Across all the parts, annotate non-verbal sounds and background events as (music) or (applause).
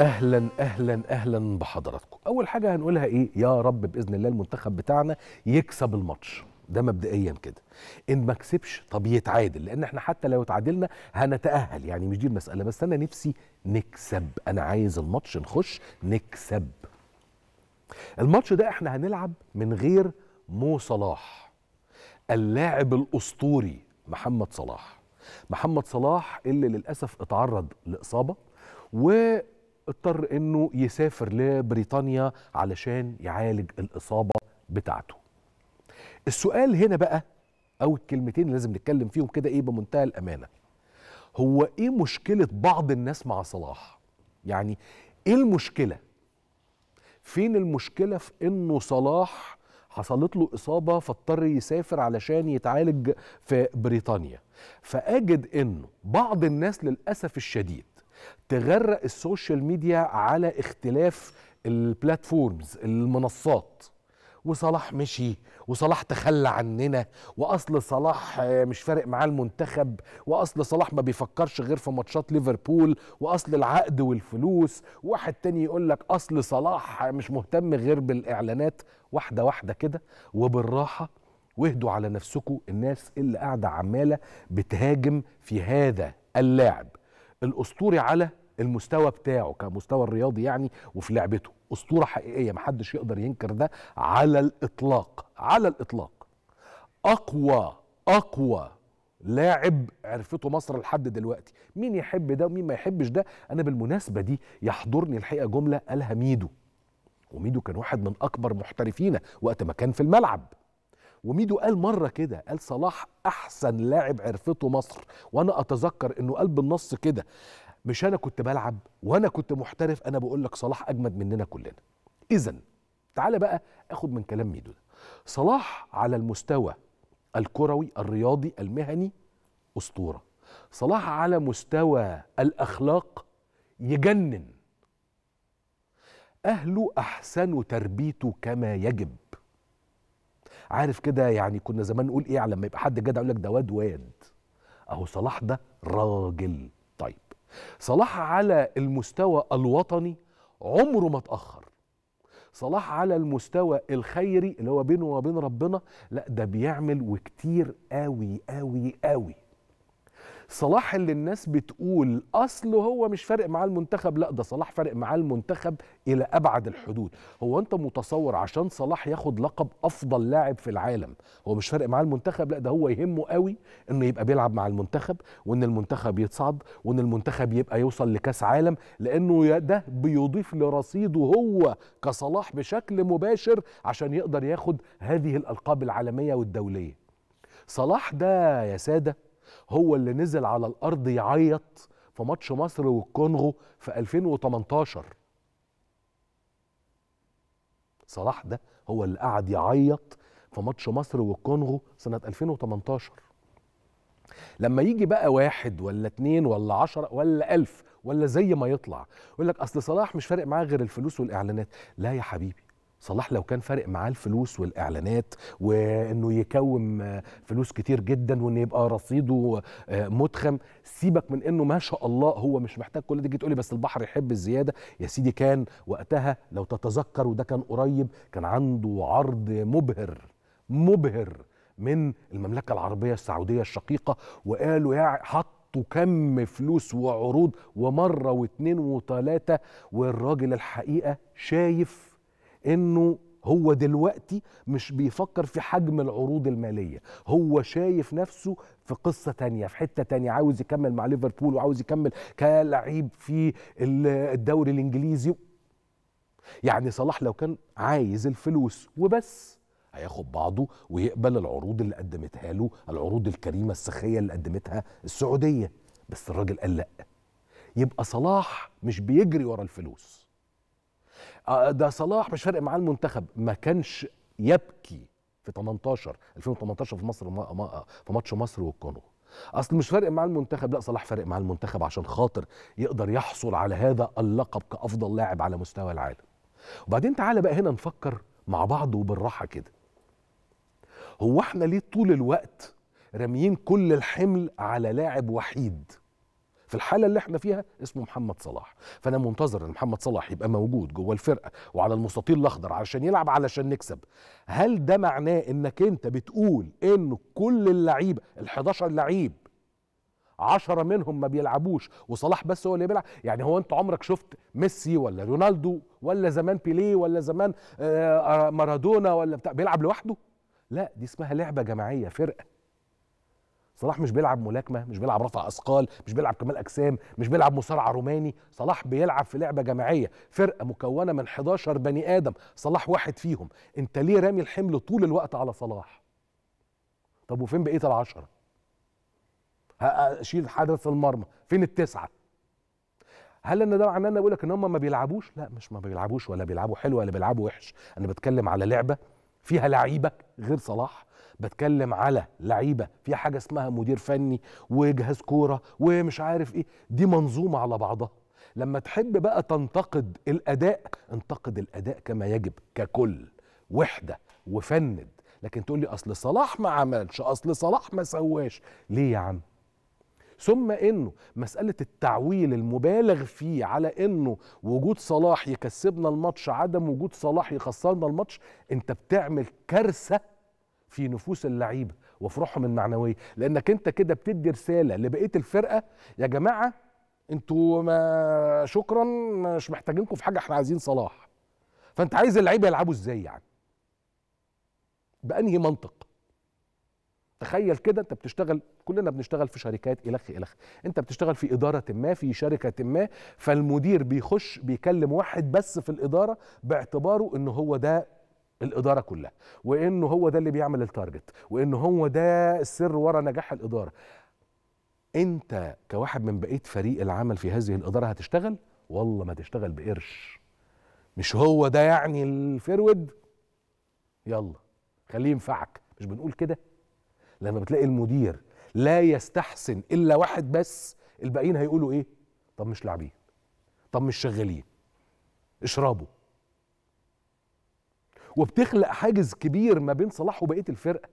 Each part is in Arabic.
اهلا اهلا اهلا بحضراتكم اول حاجه هنقولها ايه يا رب باذن الله المنتخب بتاعنا يكسب الماتش ده مبدئيا كده ان ما كسبش طب يتعادل لان احنا حتى لو اتعادلنا هنتاهل يعني مش دي المساله بس انا نفسي نكسب انا عايز الماتش نخش نكسب الماتش ده احنا هنلعب من غير مو صلاح اللاعب الاسطوري محمد صلاح محمد صلاح اللي للاسف اتعرض لاصابه و اضطر انه يسافر لبريطانيا علشان يعالج الاصابه بتاعته. السؤال هنا بقى او الكلمتين اللي لازم نتكلم فيهم كده ايه بمنتهى الامانه. هو ايه مشكله بعض الناس مع صلاح؟ يعني ايه المشكله؟ فين المشكله في انه صلاح حصلت له اصابه فاضطر يسافر علشان يتعالج في بريطانيا فاجد انه بعض الناس للاسف الشديد تغرق السوشيال ميديا على اختلاف البلاتفورمز المنصات وصلاح مشي وصلاح تخلى عننا واصل صلاح مش فارق معاه المنتخب واصل صلاح ما بيفكرش غير في ماتشات ليفربول واصل العقد والفلوس واحد تاني يقول لك اصل صلاح مش مهتم غير بالاعلانات واحده واحده كده وبالراحه واهدوا على نفسكم الناس اللي قاعده عماله بتهاجم في هذا اللاعب الاسطوري على المستوى بتاعه كمستوى الرياضي يعني وفي لعبته اسطوره حقيقيه محدش يقدر ينكر ده على الاطلاق على الاطلاق اقوى اقوى لاعب عرفته مصر لحد دلوقتي مين يحب ده ومين ما يحبش ده انا بالمناسبه دي يحضرني الحقيقه جمله قالها ميدو وميدو كان واحد من اكبر محترفينا وقت ما كان في الملعب وميدو قال مره كده قال صلاح احسن لاعب عرفته مصر وانا اتذكر انه قال بالنص كده مش انا كنت بلعب وانا كنت محترف انا بقول لك صلاح اجمد مننا كلنا اذا تعالى بقى اخد من كلام ميدو ده صلاح على المستوى الكروي الرياضي المهني اسطوره صلاح على مستوى الاخلاق يجنن اهله احسنوا تربيته كما يجب عارف كده يعني كنا زمان نقول ايه لما يبقى حد جدع يقول لك ده واد واد اهو صلاح ده راجل طيب صلاح على المستوى الوطني عمره ما اتاخر صلاح على المستوى الخيري اللي هو بينه وبين ربنا لا ده بيعمل وكتير قوي قوي قوي صلاح اللي الناس بتقول اصله هو مش فارق معاه المنتخب لا ده صلاح فارق معاه المنتخب الى ابعد الحدود هو انت متصور عشان صلاح ياخد لقب افضل لاعب في العالم هو مش فارق معاه المنتخب لا ده هو يهمه قوي انه يبقى بيلعب مع المنتخب وان المنتخب يتصعد وان المنتخب يبقى يوصل لكاس عالم لانه ده بيضيف لرصيده هو كصلاح بشكل مباشر عشان يقدر ياخد هذه الالقاب العالميه والدوليه صلاح ده يا ساده هو اللي نزل على الارض يعيط في ماتش مصر والكونغو في 2018 صلاح ده هو اللي قعد يعيط في ماتش مصر والكونغو سنة 2018 لما يجي بقى واحد ولا اتنين ولا عشرة ولا ألف ولا زي ما يطلع يقول لك أصل صلاح مش فارق معاه غير الفلوس والإعلانات لا يا حبيبي صلاح لو كان فارق معاه الفلوس والاعلانات وانه يكوم فلوس كتير جدا وان يبقى رصيده آه، متخم سيبك من انه ما شاء الله هو مش محتاج كل دي تيجي تقولي بس البحر يحب الزياده يا سيدي كان وقتها لو تتذكر وده كان قريب كان عنده عرض مبهر مبهر من المملكه العربيه السعوديه الشقيقه وقالوا يا حط حطوا كم فلوس وعروض ومرة واثنين وثلاثة والراجل الحقيقة شايف انه هو دلوقتي مش بيفكر في حجم العروض الماليه هو شايف نفسه في قصه تانية في حته تانية عاوز يكمل مع ليفربول وعاوز يكمل كلعيب في الدوري الانجليزي يعني صلاح لو كان عايز الفلوس وبس هياخد بعضه ويقبل العروض اللي قدمتها له العروض الكريمه السخيه اللي قدمتها السعوديه بس الراجل قال لا يبقى صلاح مش بيجري ورا الفلوس آه، ده صلاح مش فارق معاه المنتخب ما كانش يبكي في 18 2018 في مصر في ماتش مصر والكونغو اصل مش فارق معاه المنتخب لا صلاح فارق معاه المنتخب عشان خاطر يقدر يحصل على هذا اللقب كافضل لاعب على مستوى العالم وبعدين تعالى بقى هنا نفكر مع بعض وبالراحه كده هو احنا ليه طول الوقت راميين كل الحمل على لاعب وحيد في الحاله اللي احنا فيها اسمه محمد صلاح فانا منتظر ان محمد صلاح يبقى موجود جوه الفرقه وعلى المستطيل الاخضر علشان يلعب علشان نكسب هل ده معناه انك انت بتقول ان كل اللعيبه ال11 لعيب عشرة منهم ما بيلعبوش وصلاح بس هو اللي بيلعب يعني هو انت عمرك شفت ميسي ولا رونالدو ولا زمان بيليه ولا زمان آه، آه، مارادونا ولا بتاع بيلعب لوحده لا دي اسمها لعبه جماعيه فرقه صلاح مش بيلعب ملاكمه مش بيلعب رفع اثقال مش بيلعب كمال اجسام مش بيلعب مصارعه روماني صلاح بيلعب في لعبه جماعيه فرقه مكونه من 11 بني ادم صلاح واحد فيهم انت ليه رامي الحمل طول الوقت على صلاح طب وفين بقيه العشره اشيل حارس المرمى فين التسعه هل ان ده معناه ان بقول لك ان هم ما بيلعبوش لا مش ما بيلعبوش ولا بيلعبوا حلو ولا بيلعبوا وحش انا بتكلم على لعبه فيها لعيبه غير صلاح بتكلم على لعيبه في حاجه اسمها مدير فني وجهاز كوره ومش عارف ايه دي منظومه على بعضها لما تحب بقى تنتقد الاداء انتقد الاداء كما يجب ككل وحده وفند لكن تقول لي اصل صلاح ما عملش اصل صلاح ما سواش ليه يا عم ثم انه مساله التعويل المبالغ فيه على انه وجود صلاح يكسبنا الماتش عدم وجود صلاح يخسرنا الماتش انت بتعمل كارثه في نفوس اللعيبه وفي روحهم المعنويه لانك انت كده بتدي رساله لبقيه الفرقه يا جماعه انتوا ما شكرا مش محتاجينكم في حاجه احنا عايزين صلاح فانت عايز اللعيبه يلعبوا ازاي يعني بانهي منطق تخيل كده انت بتشتغل كلنا بنشتغل في شركات الخ الخ انت بتشتغل في اداره ما في شركه ما فالمدير بيخش بيكلم واحد بس في الاداره باعتباره ان هو ده الاداره كلها وانه هو ده اللي بيعمل التارجت وانه هو ده السر ورا نجاح الاداره انت كواحد من بقيه فريق العمل في هذه الاداره هتشتغل والله ما تشتغل بقرش مش هو ده يعني الفرود يلا خليه ينفعك مش بنقول كده لما بتلاقي المدير لا يستحسن الا واحد بس الباقيين هيقولوا ايه طب مش لاعبين طب مش شغالين اشربوا وبتخلق حاجز كبير ما بين صلاح وبقيه الفرقه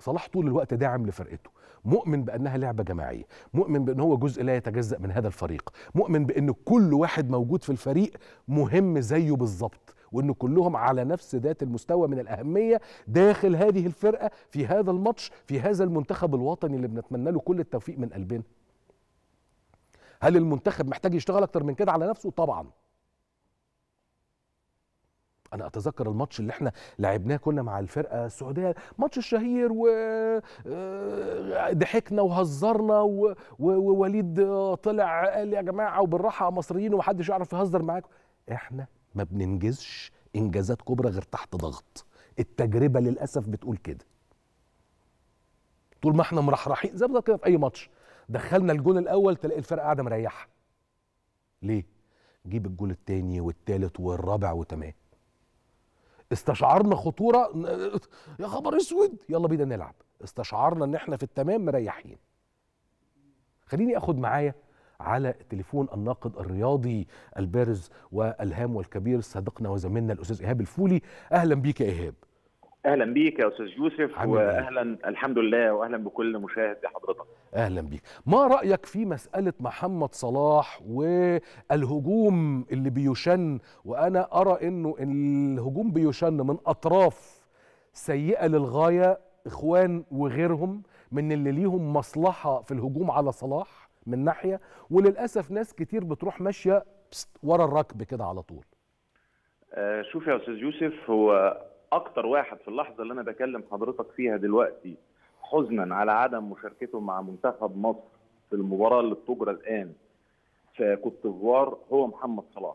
صلاح طول الوقت داعم لفرقته مؤمن بانها لعبه جماعيه مؤمن بان هو جزء لا يتجزا من هذا الفريق مؤمن بان كل واحد موجود في الفريق مهم زيه بالظبط وان كلهم على نفس ذات المستوى من الاهميه داخل هذه الفرقه في هذا الماتش في هذا المنتخب الوطني اللي بنتمنى له كل التوفيق من قلبنا هل المنتخب محتاج يشتغل اكتر من كده على نفسه طبعا انا اتذكر الماتش اللي احنا لعبناه كنا مع الفرقه السعوديه ماتش الشهير وضحكنا آه، وهزرنا و... ووليد طلع قال يا جماعه وبالراحه مصريين ومحدش يعرف يهزر معاكم احنا ما بننجزش انجازات كبرى غير تحت ضغط التجربه للاسف بتقول كده طول ما احنا مرحرحين زي بالظبط كده في اي ماتش دخلنا الجول الاول تلاقي الفرقه قاعده مريحه ليه جيب الجول الثاني والثالث والرابع وتمام استشعرنا خطوره يا خبر اسود يلا بينا نلعب استشعرنا ان احنا في التمام مريحين خليني اخد معايا على التليفون الناقد الرياضي البارز والهام والكبير صديقنا وزميلنا الاستاذ ايهاب الفولي اهلا بيك يا ايهاب اهلا بيك يا استاذ يوسف واهلا الحمد لله واهلا بكل مشاهد حضرتك اهلا بيك ما رايك في مساله محمد صلاح والهجوم اللي بيشن وانا ارى انه الهجوم بيشن من اطراف سيئه للغايه اخوان وغيرهم من اللي ليهم مصلحه في الهجوم على صلاح من ناحيه وللاسف ناس كتير بتروح ماشيه ورا الركب كده على طول آه، شوف يا استاذ يوسف هو اكتر واحد في اللحظه اللي انا بكلم حضرتك فيها دلوقتي حزنا على عدم مشاركته مع منتخب مصر في المباراه اللي بتجرى الان في كوت هو محمد صلاح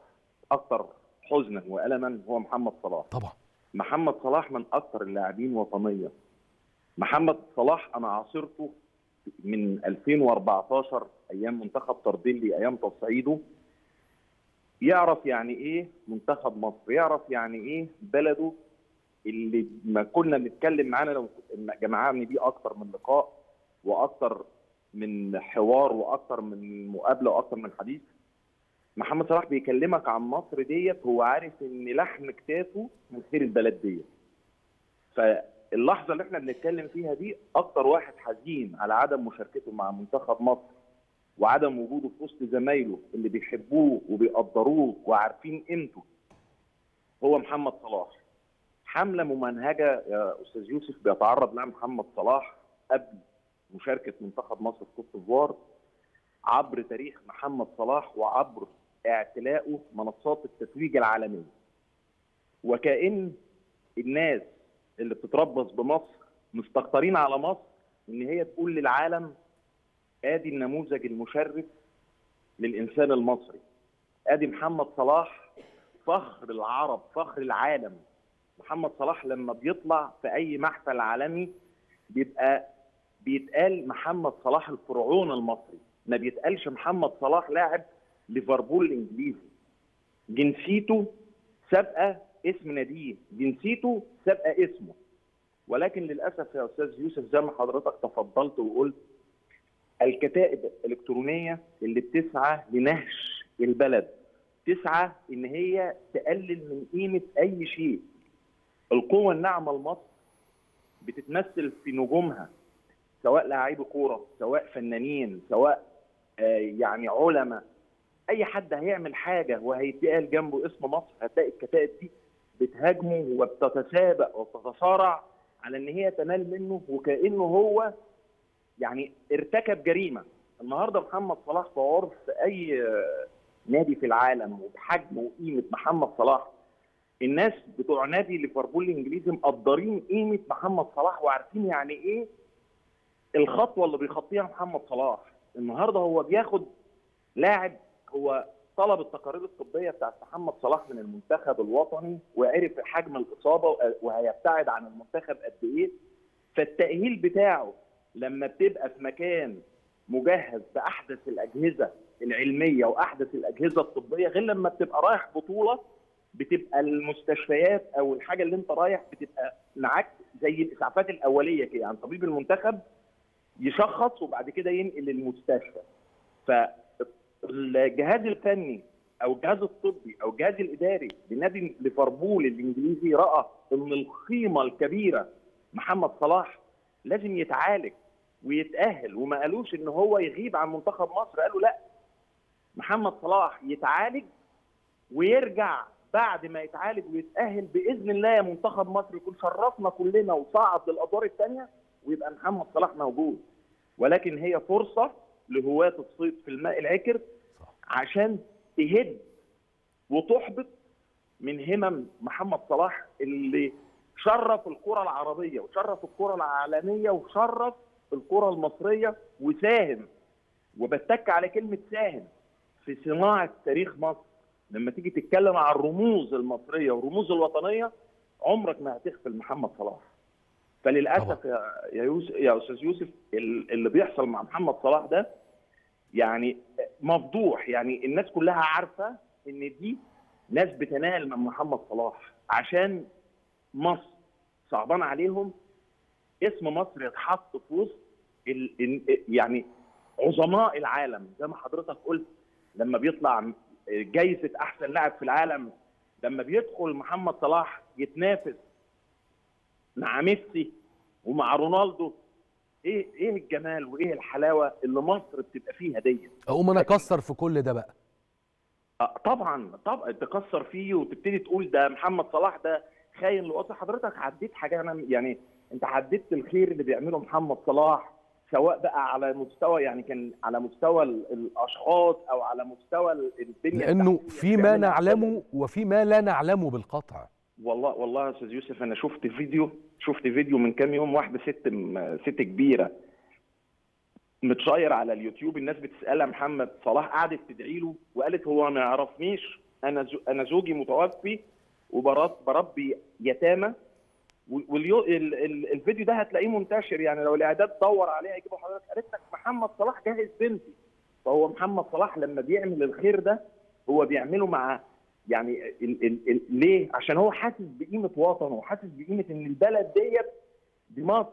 اكتر حزنا والما هو محمد صلاح طبعا محمد صلاح من اكثر اللاعبين وطنيه محمد صلاح انا عاصرته من 2014 ايام منتخب طرديلي ايام تصعيده يعرف يعني ايه منتخب مصر يعرف يعني ايه بلده اللي ما كنا بنتكلم معانا لو جمعنا دي اكتر من لقاء واكتر من حوار واكتر من مقابله واكتر من حديث محمد صلاح بيكلمك عن مصر ديت هو عارف ان لحم كتافه من خير البلد ديت فاللحظه اللي احنا بنتكلم فيها دي اكتر واحد حزين على عدم مشاركته مع منتخب مصر وعدم وجوده في وسط زمايله اللي بيحبوه وبيقدروه وعارفين قيمته هو محمد صلاح حمله ممنهجه يا استاذ يوسف بيتعرض لها محمد صلاح قبل مشاركه منتخب مصر في كوت ديفوار عبر تاريخ محمد صلاح وعبر اعتلائه منصات التتويج العالميه وكأن الناس اللي بتتربص بمصر مستكترين على مصر ان هي تقول للعالم ادي النموذج المشرف للانسان المصري ادي محمد صلاح فخر العرب فخر العالم محمد صلاح لما بيطلع في اي محفل عالمي بيبقى بيتقال محمد صلاح الفرعون المصري ما بيتقالش محمد صلاح لاعب ليفربول الانجليزي جنسيته سابقه اسم ناديه جنسيته سابقه اسمه ولكن للاسف يا استاذ يوسف زي ما حضرتك تفضلت وقلت الكتائب الالكترونيه اللي بتسعى لنهش البلد تسعى ان هي تقلل من قيمه اي شيء القوة الناعمة لمصر بتتمثل في نجومها سواء لاعيبي كورة سواء فنانين سواء آه، يعني علماء أي حد هيعمل حاجة وهيتقال جنبه اسم مصر هتلاقي الكتائب دي بتهاجمه وبتتسابق وبتتصارع على ان هي تنال منه وكانه هو يعني ارتكب جريمه النهارده محمد صلاح في عرف اي نادي في العالم وبحجم وقيمه محمد صلاح الناس بتوع نادي ليفربول الانجليزي مقدرين قيمه محمد صلاح وعارفين يعني ايه الخطوه اللي بيخطيها محمد صلاح النهارده هو بياخد لاعب هو طلب التقارير الطبيه بتاعت محمد صلاح من المنتخب الوطني وعرف حجم الاصابه وهيبتعد عن المنتخب قد ايه فالتاهيل بتاعه لما بتبقى في مكان مجهز باحدث الاجهزه العلميه واحدث الاجهزه الطبيه غير لما بتبقى رايح بطوله بتبقى المستشفيات او الحاجه اللي انت رايح بتبقى معاك زي الاسعافات الاوليه كده يعني طبيب المنتخب يشخص وبعد كده ينقل للمستشفى فالجهاز الفني او الجهاز الطبي او الجهاز الاداري لنادي ليفربول الانجليزي راى ان القيمه الكبيره محمد صلاح لازم يتعالج ويتاهل وما قالوش ان هو يغيب عن منتخب مصر قالوا لا محمد صلاح يتعالج ويرجع بعد ما يتعالج ويتاهل باذن الله يا منتخب مصر يكون شرفنا كلنا وصعد للادوار الثانيه ويبقى محمد صلاح موجود ولكن هي فرصه لهواة الصيد في الماء العكر عشان تهد وتحبط من همم محمد صلاح اللي شرف الكره العربيه وشرف الكره العالميه وشرف الكره المصريه وساهم وبتك على كلمه ساهم في صناعه تاريخ مصر لما تيجي تتكلم عن الرموز المصريه والرموز الوطنيه عمرك ما هتغفل محمد صلاح فللاسف يا يا, يوسف يا استاذ يوسف اللي بيحصل مع محمد صلاح ده يعني مفضوح يعني الناس كلها عارفه ان دي ناس بتنال من محمد صلاح عشان مصر صعبان عليهم اسم مصر يتحط في وسط يعني عظماء العالم زي ما حضرتك قلت لما بيطلع جايزه احسن لاعب في العالم لما بيدخل محمد صلاح يتنافس مع ميسي ومع رونالدو ايه ايه الجمال وايه الحلاوه اللي مصر بتبقى فيها ديت اقوم انا اكسر في كل ده بقى آه، طبعا طبعا تكسر فيه وتبتدي تقول ده محمد صلاح ده خاين لقصه حضرتك عديت حاجه انا يعني انت عديت الخير اللي بيعمله محمد صلاح سواء بقى على مستوى يعني كان على مستوى الاشخاص او على مستوى الدنيا لانه في ما نعلمه وفي ما لا نعلمه بالقطع والله والله يا استاذ يوسف انا شفت فيديو شفت فيديو من كام يوم واحده ست ست كبيره متشير على اليوتيوب الناس بتسالها محمد صلاح قعدت تدعي له وقالت هو ما يعرفنيش انا انا زوجي متوفي وبربي يتامى واليو الفيديو ده هتلاقيه منتشر يعني لو الاعداد دور عليه هيجيبوا حضرتك قالت لك محمد صلاح جاهز بنتي فهو محمد صلاح لما بيعمل الخير ده هو بيعمله مع يعني ال ال ال ليه؟ عشان هو حاسس بقيمه وطنه وحاسس بقيمه ان البلد ديت دي مصر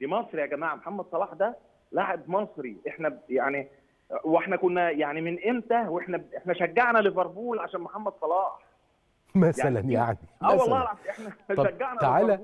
دي مصر يا جماعه محمد صلاح ده لاعب مصري احنا يعني واحنا كنا يعني من امتى واحنا احنا شجعنا ليفربول عشان محمد صلاح (laughs) مثلا يعني, يعني. اه والله العظيم احنا شجعنا تعالى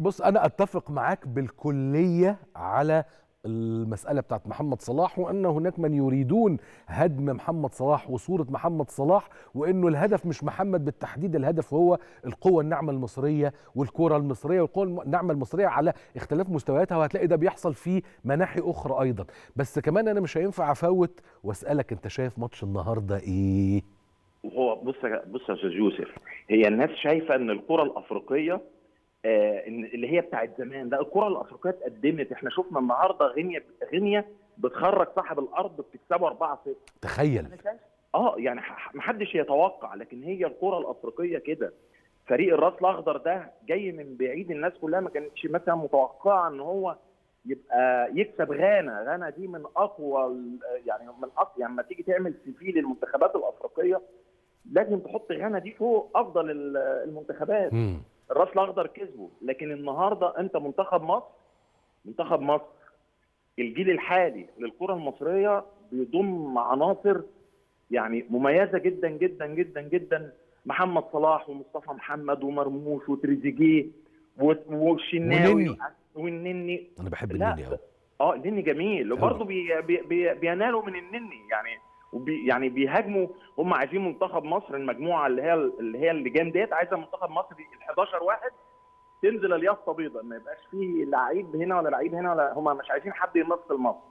بص انا اتفق معاك بالكليه على المسألة بتاعت محمد صلاح وأن هناك من يريدون هدم محمد صلاح وصورة محمد صلاح وأنه الهدف مش محمد بالتحديد الهدف هو القوة الناعمة المصرية والكرة المصرية والقوة الناعمة المصرية على اختلاف مستوياتها وهتلاقي ده بيحصل في مناحي أخرى أيضا بس كمان أنا مش هينفع أفوت وأسألك أنت شايف ماتش النهاردة إيه؟ وهو بص بص يا استاذ يوسف هي الناس شايفه ان الكره الافريقيه آه، اللي هي بتاعه زمان لا الكره الافريقيه اتقدمت احنا شفنا النهارده غينيا غينيا بتخرج صاحب الارض بتكسبه 4 0 تخيل اه يعني محدش يتوقع لكن هي الكره الافريقيه كده فريق الراس الاخضر ده جاي من بعيد الناس كلها ما كانتش مثلا متوقعه ان هو يبقى يكسب غانا غانا دي من اقوى يعني من اقوى يعني لما تيجي تعمل سي في للمنتخبات الافريقيه لازم تحط غانا دي فوق افضل المنتخبات الراس الاخضر كسبه لكن النهارده انت منتخب مصر منتخب مصر الجيل الحالي للكره المصريه بيضم عناصر يعني مميزه جدا جدا جدا جدا محمد صلاح ومصطفى محمد ومرموش وتريزيجيه والشناوي والنني انا بحب النني اه النني جميل وبرضه بي بي بي بينالوا من النني يعني وبي يعني بيهاجموا هم عايزين منتخب مصر المجموعه اللي هي اللي هي اللجان ديت عايزه منتخب مصر ال 11 واحد تنزل اليافطه بيضاء ما يبقاش فيه لعيب هنا ولا لعيب هنا ولا هم مش عايزين حد يمثل مصر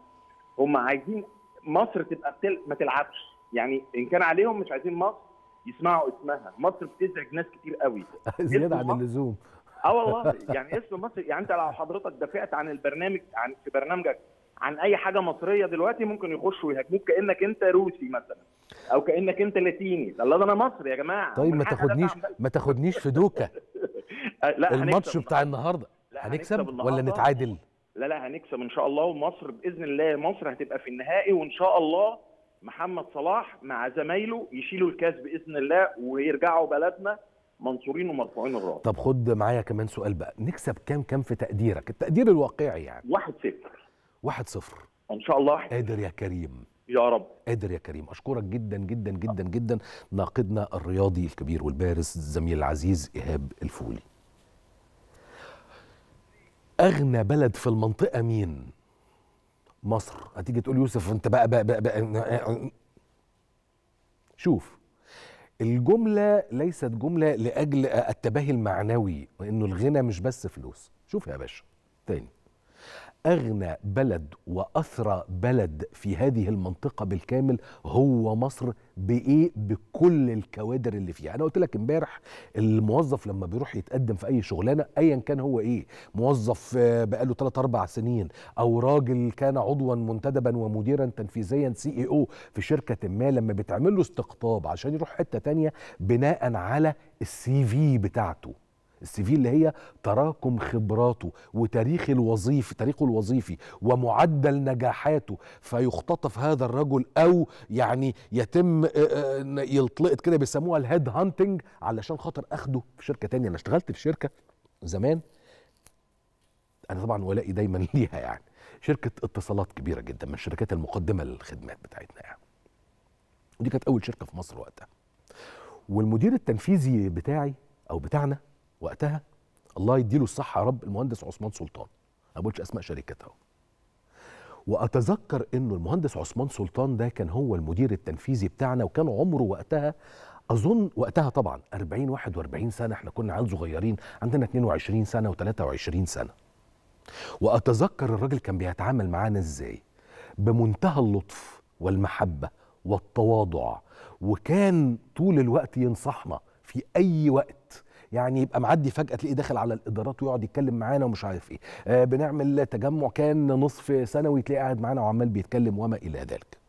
هم عايزين مصر تبقى بتل... ما تلعبش يعني ان كان عليهم مش عايزين مصر يسمعوا اسمها مصر بتزعج ناس كتير قوي (laughs) زياده عن اللزوم اه والله (laughs) يعني اسم مصر يعني انت لو حضرتك دافعت عن البرنامج عن في برنامجك عن اي حاجه مصريه دلوقتي ممكن يخشوا يهاجموك كانك انت روسي مثلا او كانك انت لاتيني لا ده انا مصري يا جماعه طيب ما تاخدنيش ما تاخدنيش في دوكا (laughs) لا الماتش بتاع النهارده هنكسب ولا نتعادل لا لا هنكسب ان شاء الله ومصر باذن الله مصر هتبقى في النهائي وان شاء الله محمد صلاح مع زمايله يشيلوا الكاس باذن الله ويرجعوا بلدنا منصورين ومرفوعين الراس طب خد معايا كمان سؤال بقى نكسب كام كام في تقديرك التقدير الواقعي يعني 1-0 واحد صفر ان شاء الله قادر يا كريم يا رب قادر يا كريم اشكرك جدا جدا جدا جدا ناقدنا الرياضي الكبير والبارز الزميل العزيز ايهاب الفولي اغنى بلد في المنطقه مين مصر هتيجي تقول يوسف انت بقى بقى بقى, بقى شوف الجملة ليست جملة لأجل التباهي المعنوي وإنه الغنى مش بس فلوس شوف يا باشا تاني أغنى بلد وأثرى بلد في هذه المنطقة بالكامل هو مصر بإيه بكل الكوادر اللي فيها أنا قلت لك امبارح الموظف لما بيروح يتقدم في أي شغلانة أيا كان هو إيه موظف آه، بقاله 3 أربع سنين أو راجل كان عضوا منتدبا ومديرا تنفيذيا سي اي او في شركة ما لما بتعمل له استقطاب عشان يروح حتة تانية بناء على السي في بتاعته السي في اللي هي تراكم خبراته وتاريخ الوظيفي تاريخه الوظيفي ومعدل نجاحاته فيختطف هذا الرجل او يعني يتم آه، آه، يلطلقت كده بيسموها الهيد هانتنج علشان خاطر اخده في شركه تانية انا اشتغلت في شركه زمان انا طبعا ولائي دايما (laughs) ليها يعني شركه اتصالات كبيره جدا من الشركات المقدمه للخدمات بتاعتنا يعني ودي كانت اول شركه في مصر وقتها والمدير التنفيذي بتاعي او بتاعنا وقتها الله يديله الصحة يا رب المهندس عثمان سلطان ما بقولش أسماء شركات أهو وأتذكر إنه المهندس عثمان سلطان ده كان هو المدير التنفيذي بتاعنا وكان عمره وقتها أظن وقتها طبعا 40 41 سنة احنا كنا عيال صغيرين عندنا 22 سنة و23 سنة وأتذكر الراجل كان بيتعامل معانا إزاي بمنتهى اللطف والمحبة والتواضع وكان طول الوقت ينصحنا في أي وقت يعني يبقى معدي فجاه تلاقيه داخل على الادارات ويقعد يتكلم معانا ومش عارف ايه آه بنعمل تجمع كان نصف سنوي تلاقيه قاعد معانا وعمال بيتكلم وما الى ذلك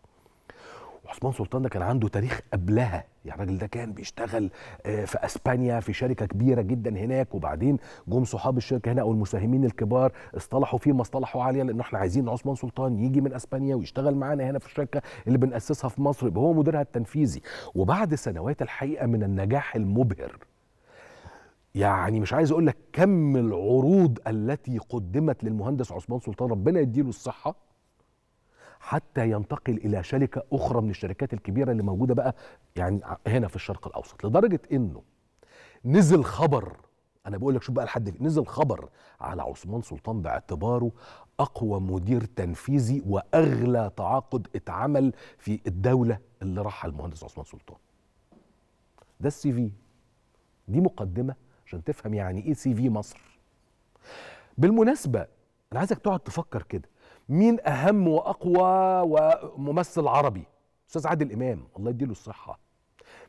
عثمان سلطان ده كان عنده تاريخ قبلها يعني الراجل ده كان بيشتغل آه، في اسبانيا في شركه كبيره جدا هناك وبعدين جم صحاب الشركه هنا او المساهمين الكبار اصطلحوا فيه ما اصطلحوا عليه لان احنا عايزين عثمان سلطان يجي من اسبانيا ويشتغل معانا هنا في الشركه اللي بناسسها في مصر يبقى هو مديرها التنفيذي وبعد سنوات الحقيقه من النجاح المبهر يعني مش عايز اقول لك كم العروض التي قدمت للمهندس عثمان سلطان ربنا يديله الصحه حتى ينتقل الى شركه اخرى من الشركات الكبيره اللي موجوده بقى يعني هنا في الشرق الاوسط لدرجه انه نزل خبر انا بقول لك شوف بقى لحد نزل خبر على عثمان سلطان باعتباره اقوى مدير تنفيذي واغلى تعاقد اتعمل في الدوله اللي راحها المهندس عثمان سلطان ده السي في دي مقدمه عشان تفهم يعني ايه سي في مصر بالمناسبه انا عايزك تقعد تفكر كده مين اهم واقوى وممثل عربي استاذ عادل امام الله يديله الصحه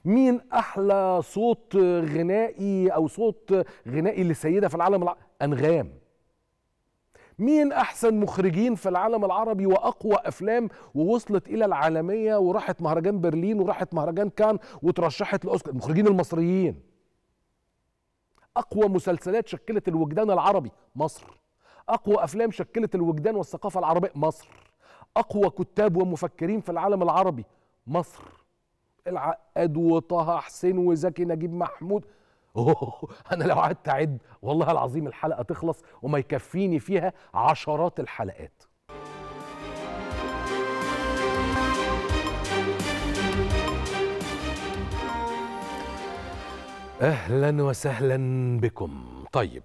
مين احلى صوت غنائي او صوت غنائي لسيده في العالم العربي انغام مين احسن مخرجين في العالم العربي واقوى افلام ووصلت الى العالميه وراحت مهرجان برلين وراحت مهرجان كان وترشحت لاوسكار المخرجين المصريين اقوى مسلسلات شكلت الوجدان العربي مصر اقوى افلام شكلت الوجدان والثقافه العربيه مصر اقوى كتاب ومفكرين في العالم العربي مصر العقاد وطه حسين وزكي نجيب محمود أوه انا لو قعدت اعد والله العظيم الحلقه تخلص وما يكفيني فيها عشرات الحلقات اهلا وسهلا بكم طيب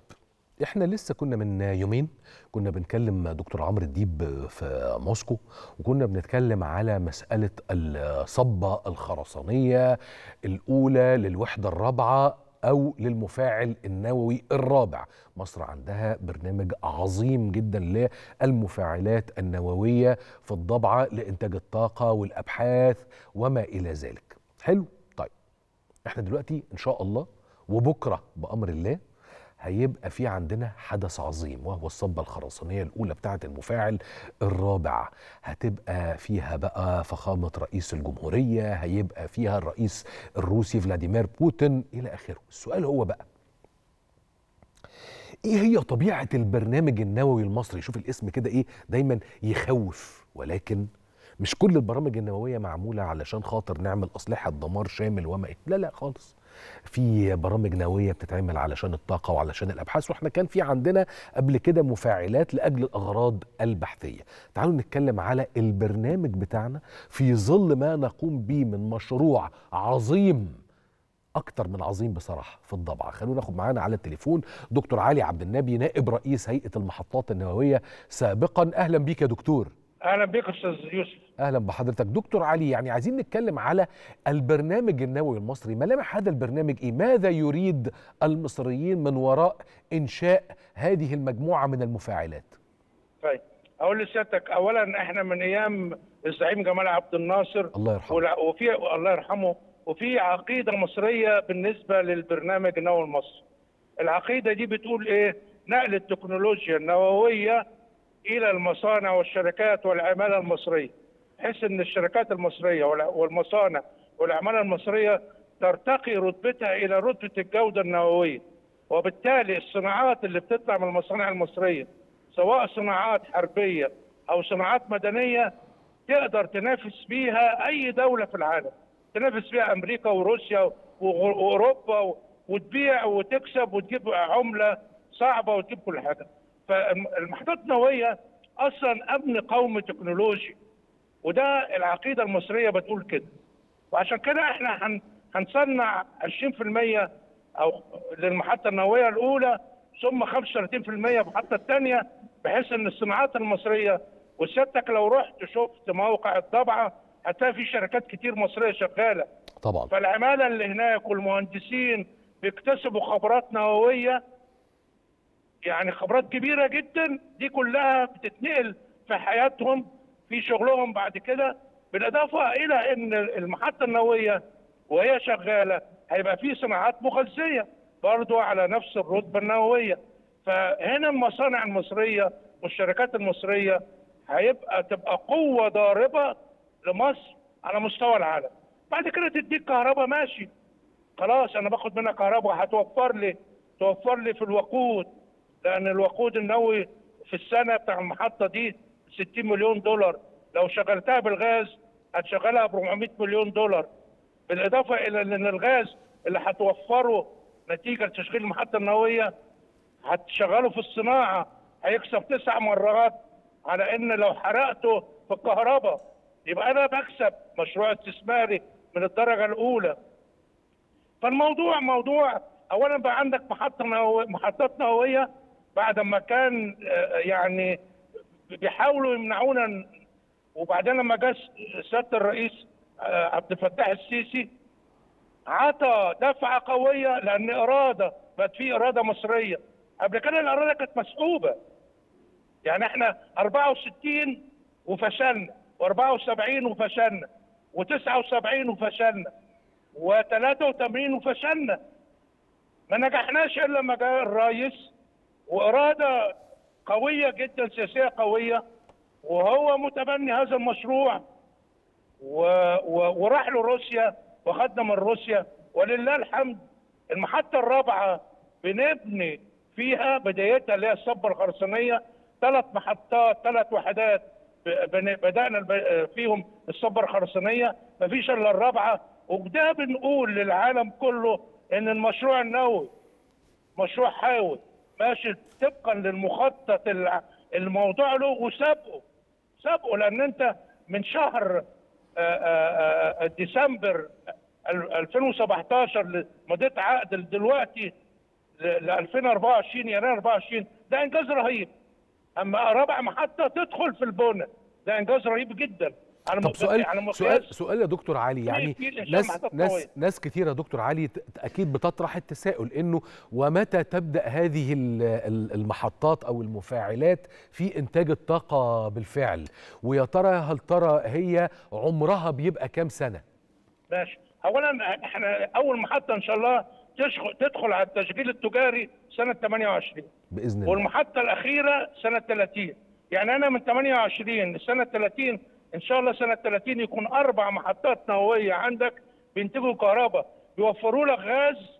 احنا لسه كنا من يومين كنا بنكلم دكتور عمرو الديب في موسكو وكنا بنتكلم على مساله الصبه الخرسانيه الاولى للوحده الرابعه او للمفاعل النووي الرابع مصر عندها برنامج عظيم جدا للمفاعلات النوويه في الضبعه لانتاج الطاقه والابحاث وما الى ذلك حلو احنا دلوقتي ان شاء الله وبكره بامر الله هيبقى في عندنا حدث عظيم وهو الصبة الخرسانية الأولى بتاعة المفاعل الرابع هتبقى فيها بقى فخامة رئيس الجمهورية هيبقى فيها الرئيس الروسي فلاديمير بوتين إلى آخره السؤال هو بقى ايه هي طبيعه البرنامج النووي المصري شوف الاسم كده ايه دايما يخوف ولكن مش كل البرامج النوويه معموله علشان خاطر نعمل أصلحة دمار شامل وما لا لا خالص في برامج نوويه بتتعمل علشان الطاقه وعلشان الابحاث واحنا كان في عندنا قبل كده مفاعلات لاجل الاغراض البحثيه تعالوا نتكلم على البرنامج بتاعنا في ظل ما نقوم به من مشروع عظيم اكتر من عظيم بصراحه في الضبعه خلونا ناخد معانا على التليفون دكتور علي عبد النبي نائب رئيس هيئه المحطات النوويه سابقا اهلا بيك يا دكتور اهلا بيك استاذ يوسف اهلا بحضرتك دكتور علي يعني عايزين نتكلم على البرنامج النووي المصري ملامح هذا البرنامج ايه ماذا يريد المصريين من وراء انشاء هذه المجموعه من المفاعلات طيب اقول لسيادتك اولا احنا من ايام الزعيم جمال عبد الناصر الله يرحمه وفي الله يرحمه وفي عقيده مصريه بالنسبه للبرنامج النووي المصري العقيده دي بتقول ايه نقل التكنولوجيا النوويه الى المصانع والشركات والعماله المصريه بحيث ان الشركات المصريه والمصانع والاعمال المصريه ترتقي رتبتها الى رتبه الجوده النوويه وبالتالي الصناعات اللي بتطلع من المصانع المصريه سواء صناعات حربيه او صناعات مدنيه تقدر تنافس بيها اي دوله في العالم تنافس بيها امريكا وروسيا واوروبا وتبيع وتكسب وتجيب عمله صعبه وتجيب كل حاجه فالمحطات النوويه اصلا امن قومي تكنولوجي وده العقيده المصريه بتقول كده وعشان كده احنا هن هنصنع 20% او للمحطه النوويه الاولى ثم 35% المحطه الثانيه بحيث ان الصناعات المصريه وسيادتك لو رحت شفت موقع الطبعه هتلاقي في شركات كتير مصريه شغاله طبعا فالعماله اللي هناك والمهندسين بيكتسبوا خبرات نوويه يعني خبرات كبيره جدا دي كلها بتتنقل في حياتهم في شغلهم بعد كده بالاضافه الى ان المحطه النوويه وهي شغاله هيبقى في صناعات مغذيه برضه على نفس الرتبه النوويه فهنا المصانع المصريه والشركات المصريه هيبقى تبقى قوه ضاربه لمصر على مستوى العالم بعد كده تديك كهرباء ماشي خلاص انا باخد منها كهرباء هتوفر لي توفر لي في الوقود لان الوقود النووي في السنه بتاع المحطه دي 60 مليون دولار لو شغلتها بالغاز هتشغلها ب 400 مليون دولار بالاضافه الى ان الغاز اللي هتوفره نتيجه تشغيل المحطه النوويه هتشغله في الصناعه هيكسب تسع مرات على ان لو حرقته في الكهرباء يبقى انا بكسب مشروع استثماري من الدرجه الاولى فالموضوع موضوع اولا بقى عندك محطه نووي محطات نوويه بعد ما كان آه، يعني بيحاولوا يمنعونا وبعدين لما جه سياده الرئيس آه، عبد الفتاح السيسي عطى دفعه قويه لان اراده بقت في اراده مصريه قبل كده الاراده كانت مسحوبه يعني احنا 64 وفشلنا و74 وفشلنا و79 وفشلنا و83 وفشلنا ما نجحناش الا لما جاء الرئيس واراده قويه جدا سياسيه قويه وهو متبني هذا المشروع و... و... وراح لروسيا وخدنا من روسيا ولله الحمد المحطه الرابعه بنبني فيها بدايتها اللي هي الصبه الخرسانيه ثلاث محطات ثلاث وحدات بدانا فيهم الصبه الخرسانيه ما فيش الا الرابعه وده بنقول للعالم كله ان المشروع النووي مشروع حاول ماشي طبقا للمخطط الموضوع له وسابقه سابقه لان انت من شهر آه، آه، آه، ديسمبر 2017 مضيت عقد دلوقتي ل 2024 يناير 24 ده انجاز رهيب اما رابع محطه تدخل في البونه ده انجاز رهيب جدا على طب سؤال على سؤال سؤال يا دكتور علي يعني ناس ناس ناس كثيره دكتور علي اكيد بتطرح التساؤل انه ومتى تبدا هذه المحطات او المفاعلات في انتاج الطاقه بالفعل ويا ترى هل ترى هي عمرها بيبقى كام سنه ماشي اولا احنا اول محطه ان شاء الله تدخل على التشغيل التجاري سنه 28 باذن الله والمحطه الاخيره سنه 30 يعني انا من 28 لسنه 30 ان شاء الله سنه 30 يكون اربع محطات نوويه عندك بينتجوا كهرباء بيوفروا لك غاز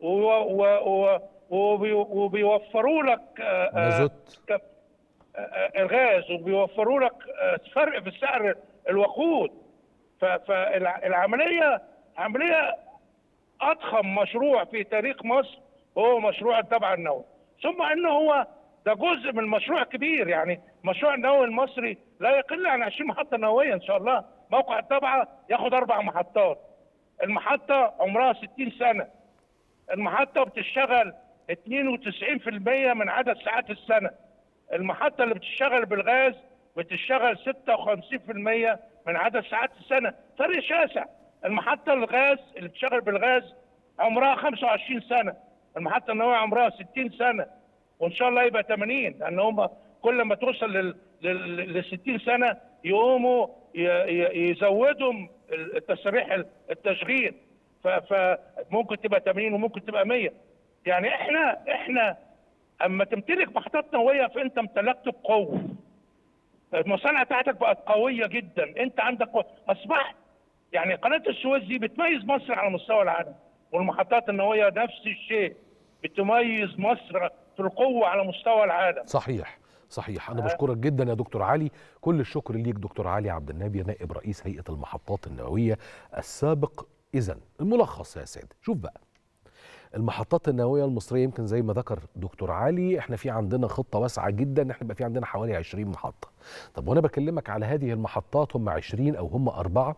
و... و... و... وبيوفروا لك آه، آه، مازوت آه، الغاز وبيوفروا لك فرق في سعر الوقود فالعمليه عمليه اضخم مشروع في تاريخ مصر هو مشروع الطبعه النووي ثم ان هو ده جزء من مشروع كبير يعني مشروع النووي المصري لا يقل عن 20 محطه نوويه ان شاء الله موقع الطبعه ياخد اربع محطات المحطه عمرها 60 سنه المحطه بتشتغل 92% من عدد ساعات السنه المحطه اللي بتشتغل بالغاز بتشتغل 56% من عدد ساعات السنه فرق شاسع المحطه الغاز اللي بتشتغل بالغاز عمرها 25 سنه المحطه النوويه عمرها 60 سنه وان شاء الله يبقى 80 لان هم كل ما توصل لل 60 سنه يقوموا يزودوا التسريح التشغيل فممكن تبقى 80 وممكن تبقى 100 يعني احنا احنا اما تمتلك محطات نوويه فانت امتلكت بقوه المصانع بتاعتك بقت قويه جدا انت عندك اصبحت يعني قناه السويس دي بتميز مصر على مستوى العالم والمحطات النوويه نفس الشيء بتميز مصر في القوه على مستوى العالم صحيح صحيح انا آه. بشكرك جدا يا دكتور علي كل الشكر ليك دكتور علي عبد النبي نائب رئيس هيئه المحطات النوويه السابق اذا الملخص يا سيد شوف بقى المحطات النوويه المصريه يمكن زي ما ذكر دكتور علي احنا في عندنا خطه واسعه جدا ان احنا يبقى في عندنا حوالي 20 محطه طب وانا بكلمك على هذه المحطات هم 20 او هم اربعه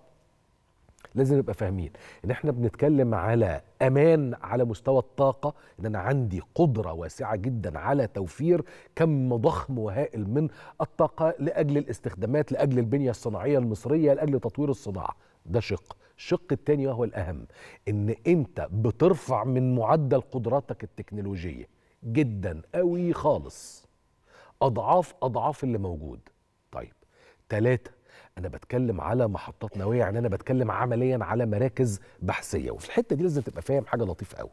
لازم نبقى فاهمين ان احنا بنتكلم على امان على مستوى الطاقه ان انا عندي قدره واسعه جدا على توفير كم ضخم وهائل من الطاقه لاجل الاستخدامات لاجل البنيه الصناعيه المصريه لاجل تطوير الصناعه ده شق الشق الثاني وهو الاهم ان انت بترفع من معدل قدراتك التكنولوجيه جدا قوي خالص اضعاف اضعاف اللي موجود طيب ثلاثه انا بتكلم على محطات نوويه يعني انا بتكلم عمليا على مراكز بحثيه وفي الحته دي لازم تبقى فاهم حاجه لطيفه قوي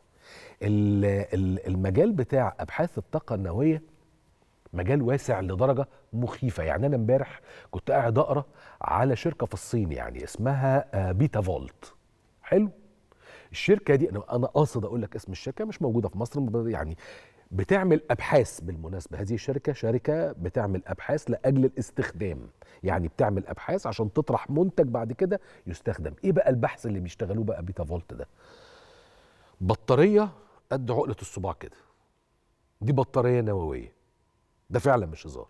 المجال بتاع ابحاث الطاقه النوويه مجال واسع لدرجه مخيفه يعني انا امبارح كنت قاعد اقرا على شركه في الصين يعني اسمها آه، بيتا فولت حلو الشركه دي انا انا قاصد اقول لك اسم الشركه مش موجوده في مصر يعني بتعمل ابحاث بالمناسبه هذه الشركه شركه بتعمل ابحاث لاجل الاستخدام يعني بتعمل ابحاث عشان تطرح منتج بعد كده يستخدم ايه بقى البحث اللي بيشتغلوه بقى بيتا فولت ده بطاريه قد عقله الصباع كده دي بطاريه نوويه ده فعلا مش هزار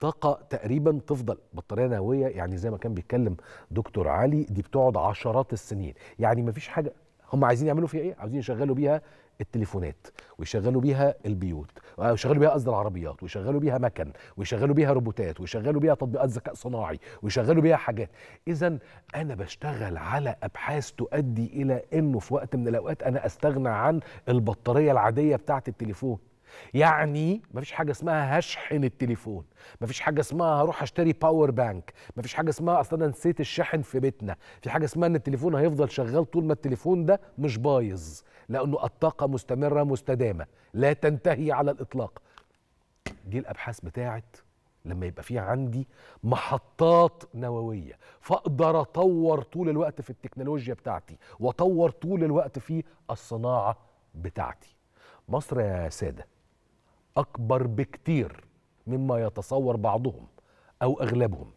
طاقة تقريبا تفضل بطارية نووية يعني زي ما كان بيتكلم دكتور علي دي بتقعد عشرات السنين يعني مفيش حاجة هم عايزين يعملوا فيها ايه؟ عايزين يشغلوا بيها التليفونات ويشغلوا بيها البيوت آه، ويشغلوا بيها قصد العربيات ويشغلوا بيها مكن ويشغلوا بيها روبوتات ويشغلوا بيها تطبيقات ذكاء صناعي ويشغلوا بيها حاجات اذا انا بشتغل على ابحاث تؤدي الى انه في وقت من الاوقات انا استغنى عن البطاريه العاديه بتاعه التليفون يعني مفيش حاجه اسمها هشحن التليفون مفيش حاجه اسمها هروح اشتري باور بانك مفيش حاجه اسمها اصلا انا نسيت الشاحن في بيتنا في حاجه اسمها ان التليفون هيفضل شغال طول ما التليفون ده مش بايظ لانه الطاقه مستمره مستدامه لا تنتهي على الاطلاق دي الابحاث بتاعت لما يبقى في عندي محطات نوويه فاقدر اطور طول الوقت في التكنولوجيا بتاعتي واطور طول الوقت في الصناعه بتاعتي مصر يا ساده أكبر بكتير مما يتصور بعضهم أو أغلبهم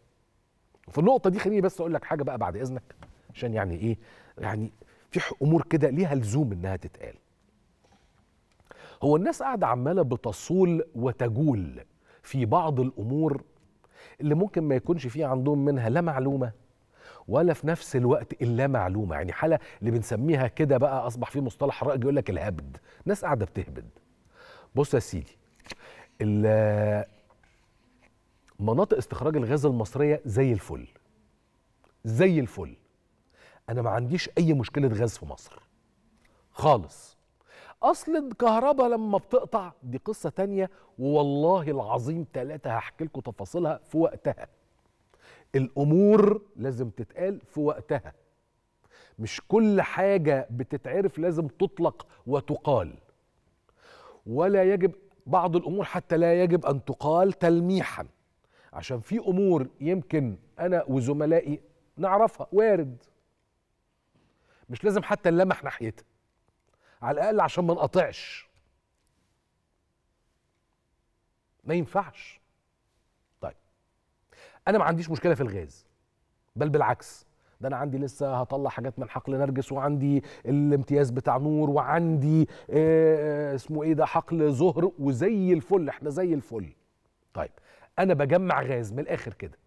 في النقطة دي خليني بس أقول لك حاجة بقى بعد إذنك عشان يعني إيه يعني في أمور كده ليها لزوم إنها تتقال هو الناس قاعدة عمالة بتصول وتجول في بعض الأمور اللي ممكن ما يكونش فيه عندهم منها لا معلومة ولا في نفس الوقت إلا معلومة يعني حالة اللي بنسميها كده بقى أصبح فيه مصطلح رائج يقول لك الهبد ناس قاعدة بتهبد بص يا سيدي مناطق استخراج الغاز المصريه زي الفل زي الفل انا ما عنديش اي مشكله غاز في مصر خالص اصل الكهرباء لما بتقطع دي قصه تانية والله العظيم ثلاثة هحكي لكم تفاصيلها في وقتها الامور لازم تتقال في وقتها مش كل حاجه بتتعرف لازم تطلق وتقال ولا يجب بعض الامور حتى لا يجب ان تقال تلميحا عشان في امور يمكن انا وزملائي نعرفها وارد مش لازم حتى نلمح ناحيتها على الاقل عشان ما نقطعش ما ينفعش طيب انا ما عنديش مشكله في الغاز بل بالعكس ده انا عندي لسه هطلع حاجات من حقل نرجس وعندي الامتياز بتاع نور وعندي آه، آه، اسمه ايه ده حقل زهر وزي الفل احنا زي الفل طيب انا بجمع غاز من الاخر كده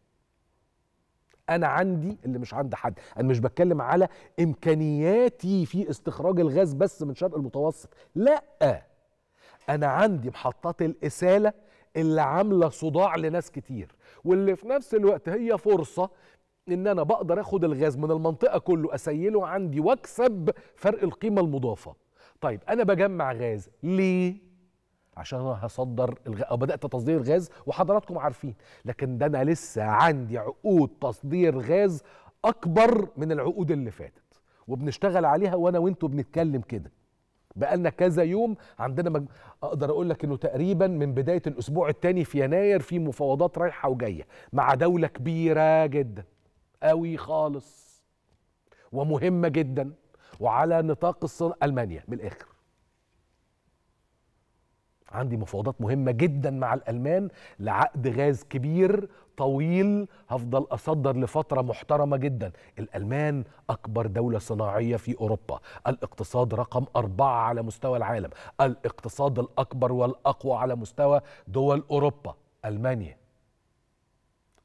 انا عندي اللي مش عند حد انا مش بتكلم على امكانياتي في استخراج الغاز بس من شرق المتوسط لا انا عندي محطات الاساله اللي عامله صداع لناس كتير واللي في نفس الوقت هي فرصه ان انا بقدر اخد الغاز من المنطقه كله اسيله عندي واكسب فرق القيمه المضافه طيب انا بجمع غاز ليه عشان انا هصدر الغ... او بدات تصدير غاز وحضراتكم عارفين لكن ده انا لسه عندي عقود تصدير غاز اكبر من العقود اللي فاتت وبنشتغل عليها وانا وانتوا بنتكلم كده بقالنا كذا يوم عندنا مج... اقدر اقول لك انه تقريبا من بدايه الاسبوع الثاني في يناير في مفاوضات رايحه وجايه مع دوله كبيره جدا قوي خالص ومهمه جدا وعلى نطاق الصن المانيا من الاخر عندي مفاوضات مهمه جدا مع الالمان لعقد غاز كبير طويل هفضل اصدر لفتره محترمه جدا الالمان اكبر دوله صناعيه في اوروبا الاقتصاد رقم أربعة على مستوى العالم الاقتصاد الاكبر والاقوى على مستوى دول اوروبا المانيا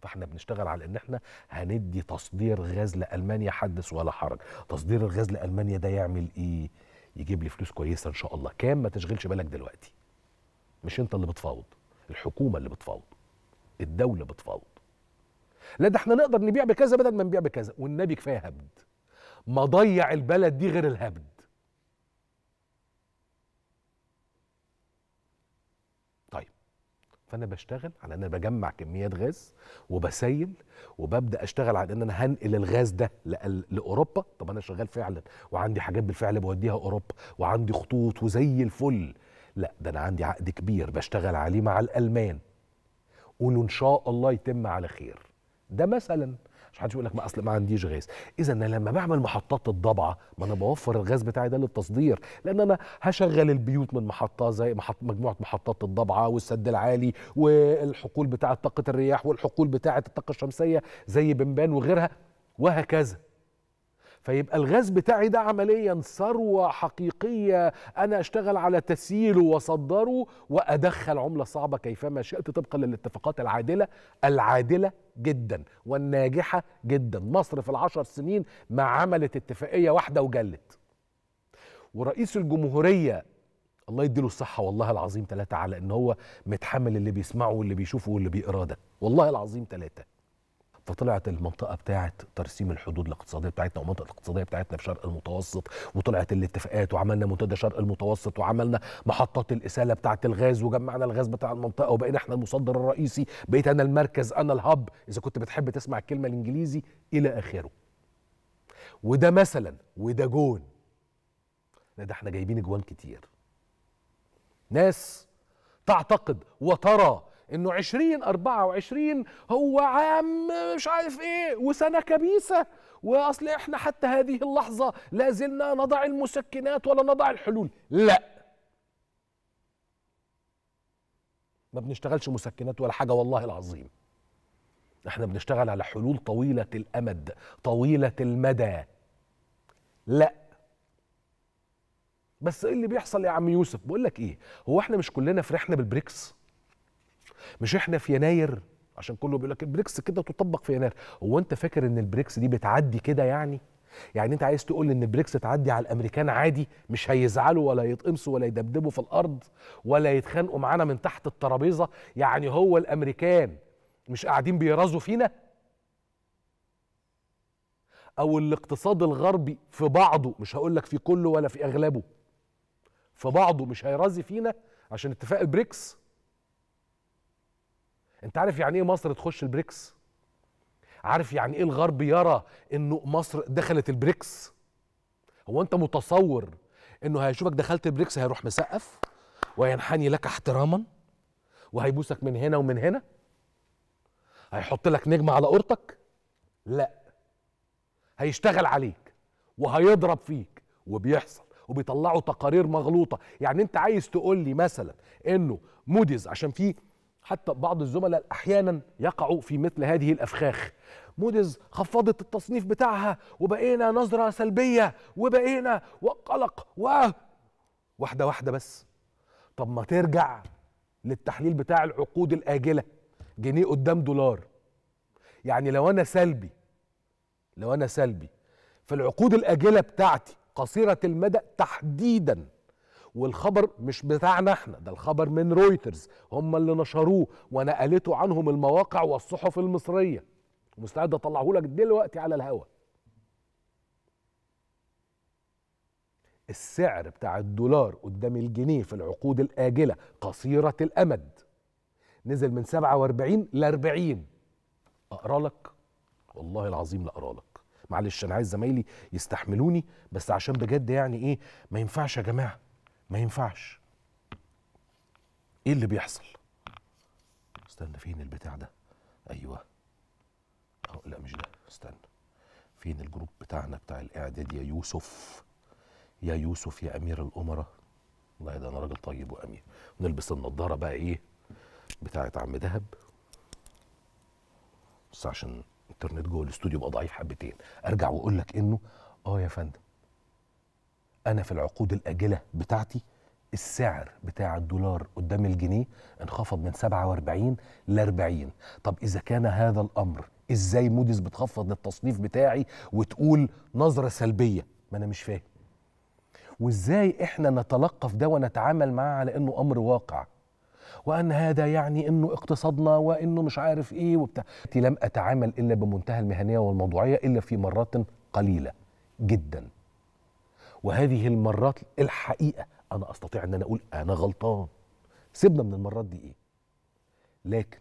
فاحنا بنشتغل على ان احنا هندي تصدير غاز لالمانيا حدث ولا حرج تصدير الغاز لالمانيا ده يعمل ايه يجيب لي فلوس كويسه ان شاء الله كام ما تشغلش بالك دلوقتي مش انت اللي بتفاوض الحكومه اللي بتفاوض الدوله بتفاوض لا ده احنا نقدر نبيع بكذا بدل ما نبيع بكذا والنبي كفايه هبد ما ضيع البلد دي غير الهبد فانا بشتغل على ان انا بجمع كميات غاز وبسيل وببدا اشتغل على ان انا هنقل الغاز ده لاوروبا طب انا شغال فعلا وعندي حاجات بالفعل بوديها اوروبا وعندي خطوط وزي الفل لا ده انا عندي عقد كبير بشتغل عليه مع الالمان قولوا ان شاء الله يتم على خير ده مثلا مش حدش يقول لك ما اصل ما عنديش غاز اذا انا لما بعمل محطات الضبعه ما انا بوفر الغاز بتاعي ده للتصدير لان انا هشغل البيوت من محطه زي محط مجموعه محطات الضبعه والسد العالي والحقول بتاعه طاقه الرياح والحقول بتاعه الطاقه الشمسيه زي بنبان وغيرها وهكذا فيبقى الغاز بتاعي ده عمليا ثروة حقيقية أنا أشتغل على تسييله وصدره وأدخل عملة صعبة كيفما شئت طبقا للاتفاقات العادلة العادلة جدا والناجحة جدا مصر في العشر سنين ما عملت اتفاقية واحدة وجلت ورئيس الجمهورية الله يديله الصحة والله العظيم ثلاثة على إن هو متحمل اللي بيسمعه واللي بيشوفه واللي بيقراه ده والله العظيم ثلاثة فطلعت المنطقه بتاعه ترسيم الحدود الاقتصاديه بتاعتنا والمنطقه الاقتصاديه بتاعتنا في شرق المتوسط وطلعت الاتفاقات وعملنا منتدى شرق المتوسط وعملنا محطات الاساله بتاعه الغاز وجمعنا الغاز بتاع المنطقه وبقينا احنا المصدر الرئيسي بقيت انا المركز انا الهب اذا كنت بتحب تسمع الكلمه الانجليزي الى اخره وده مثلا وده جون لا ده احنا جايبين جوان كتير ناس تعتقد وترى انه 2024 هو عام مش عارف ايه وسنه كبيسه واصل احنا حتى هذه اللحظه لا زلنا نضع المسكنات ولا نضع الحلول لا ما بنشتغلش مسكنات ولا حاجه والله العظيم احنا بنشتغل على حلول طويله الامد طويله المدى لا بس ايه اللي بيحصل يا عم يوسف بقول لك ايه هو احنا مش كلنا فرحنا بالبريكس مش احنا في يناير عشان كله بيقول لك البريكس كده تطبق في يناير هو انت فاكر ان البريكس دي بتعدي كده يعني يعني انت عايز تقول ان البريكس تعدي على الامريكان عادي مش هيزعلوا ولا يتقمصوا ولا يدبدبوا في الارض ولا يتخانقوا معانا من تحت الترابيزه يعني هو الامريكان مش قاعدين بيرازوا فينا او الاقتصاد الغربي في بعضه مش هقول لك في كله ولا في اغلبه في بعضه مش هيرازي فينا عشان اتفاق البريكس انت عارف يعني ايه مصر تخش البريكس عارف يعني ايه الغرب يرى انه مصر دخلت البريكس هو انت متصور انه هيشوفك دخلت البريكس هيروح مسقف وينحني لك احتراما وهيبوسك من هنا ومن هنا هيحط لك نجمه على اورتك لا هيشتغل عليك وهيضرب فيك وبيحصل وبيطلعوا تقارير مغلوطه يعني انت عايز تقول لي مثلا انه موديز عشان في حتى بعض الزملاء احيانا يقعوا في مثل هذه الافخاخ موديز خفضت التصنيف بتاعها وبقينا نظره سلبيه وبقينا وقلق و واحده واحده بس طب ما ترجع للتحليل بتاع العقود الاجله جنيه قدام دولار يعني لو انا سلبي لو انا سلبي فالعقود الاجله بتاعتي قصيره المدى تحديدا والخبر مش بتاعنا احنا ده الخبر من رويترز هم اللي نشروه ونقلته عنهم المواقع والصحف المصريه مستعد اطلعه لك دلوقتي على الهوا السعر بتاع الدولار قدام الجنيه في العقود الاجله قصيره الامد نزل من 47 ل 40 اقرا لك والله العظيم لا اقرا لك معلش انا عايز زمايلي يستحملوني بس عشان بجد يعني ايه ما ينفعش يا جماعه ما ينفعش ايه اللي بيحصل استنى فين البتاع ده ايوه أو لا مش ده استنى فين الجروب بتاعنا بتاع الاعداد يا يوسف يا يوسف يا امير الامراء والله ده انا راجل طيب وامير ونلبس النضاره بقى ايه بتاعه عم دهب بس عشان الانترنت جوه الاستوديو بقى ضعيف حبتين ارجع واقول لك انه اه يا فندم انا في العقود الاجله بتاعتي السعر بتاع الدولار قدام الجنيه انخفض من 47 ل 40 طب اذا كان هذا الامر ازاي موديز بتخفض التصنيف بتاعي وتقول نظره سلبيه ما انا مش فاهم وازاي احنا نتلقف ده ونتعامل معاه على انه امر واقع وان هذا يعني انه اقتصادنا وانه مش عارف ايه وبتاع لم اتعامل الا بمنتهى المهنيه والموضوعيه الا في مرات قليله جدا وهذه المرات الحقيقه انا استطيع ان انا اقول انا غلطان سيبنا من المرات دي ايه لكن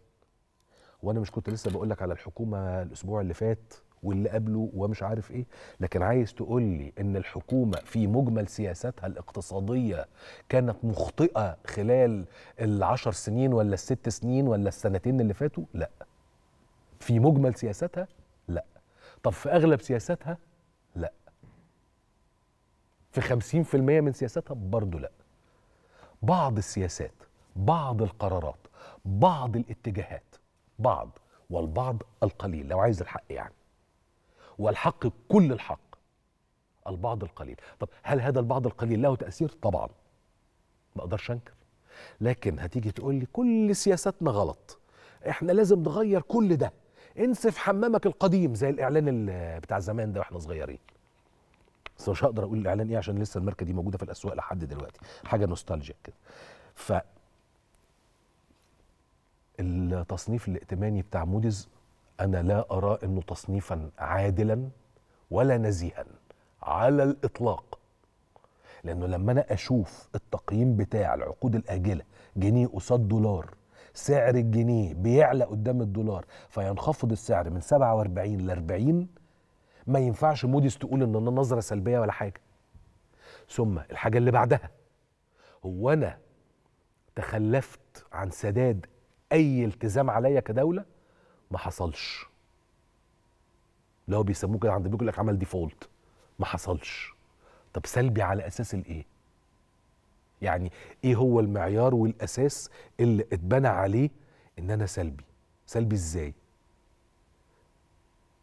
وانا مش كنت لسه بقول لك على الحكومه الاسبوع اللي فات واللي قبله ومش عارف ايه لكن عايز تقول لي ان الحكومه في مجمل سياساتها الاقتصاديه كانت مخطئه خلال العشر سنين ولا الست سنين ولا السنتين اللي فاتوا لا في مجمل سياساتها لا طب في اغلب سياساتها في 50% من سياساتها برضه لا بعض السياسات بعض القرارات بعض الاتجاهات بعض والبعض القليل لو عايز الحق يعني والحق كل الحق البعض القليل طب هل هذا البعض القليل له تأثير طبعا ما اقدرش انكر لكن هتيجي تقول لي كل سياساتنا غلط احنا لازم نغير كل ده انسف حمامك القديم زي الاعلان بتاع زمان ده واحنا صغيرين بس مش هقدر اقول الاعلان ايه عشان لسه الماركه دي موجوده في الاسواق لحد دلوقتي حاجه نوستالجيك كده ف التصنيف الائتماني بتاع موديز انا لا ارى انه تصنيفا عادلا ولا نزيها على الاطلاق لانه لما انا اشوف التقييم بتاع العقود الاجله جنيه قصاد دولار سعر الجنيه بيعلى قدام الدولار فينخفض السعر من 47 ل 40 ما ينفعش موديس تقول ان النظره نظره سلبيه ولا حاجه ثم الحاجه اللي بعدها هو انا تخلفت عن سداد اي التزام عليا كدوله ما حصلش لو بيسموه كده عند بيقول لك عمل ديفولت ما حصلش طب سلبي على اساس الايه يعني ايه هو المعيار والاساس اللي اتبنى عليه ان انا سلبي سلبي ازاي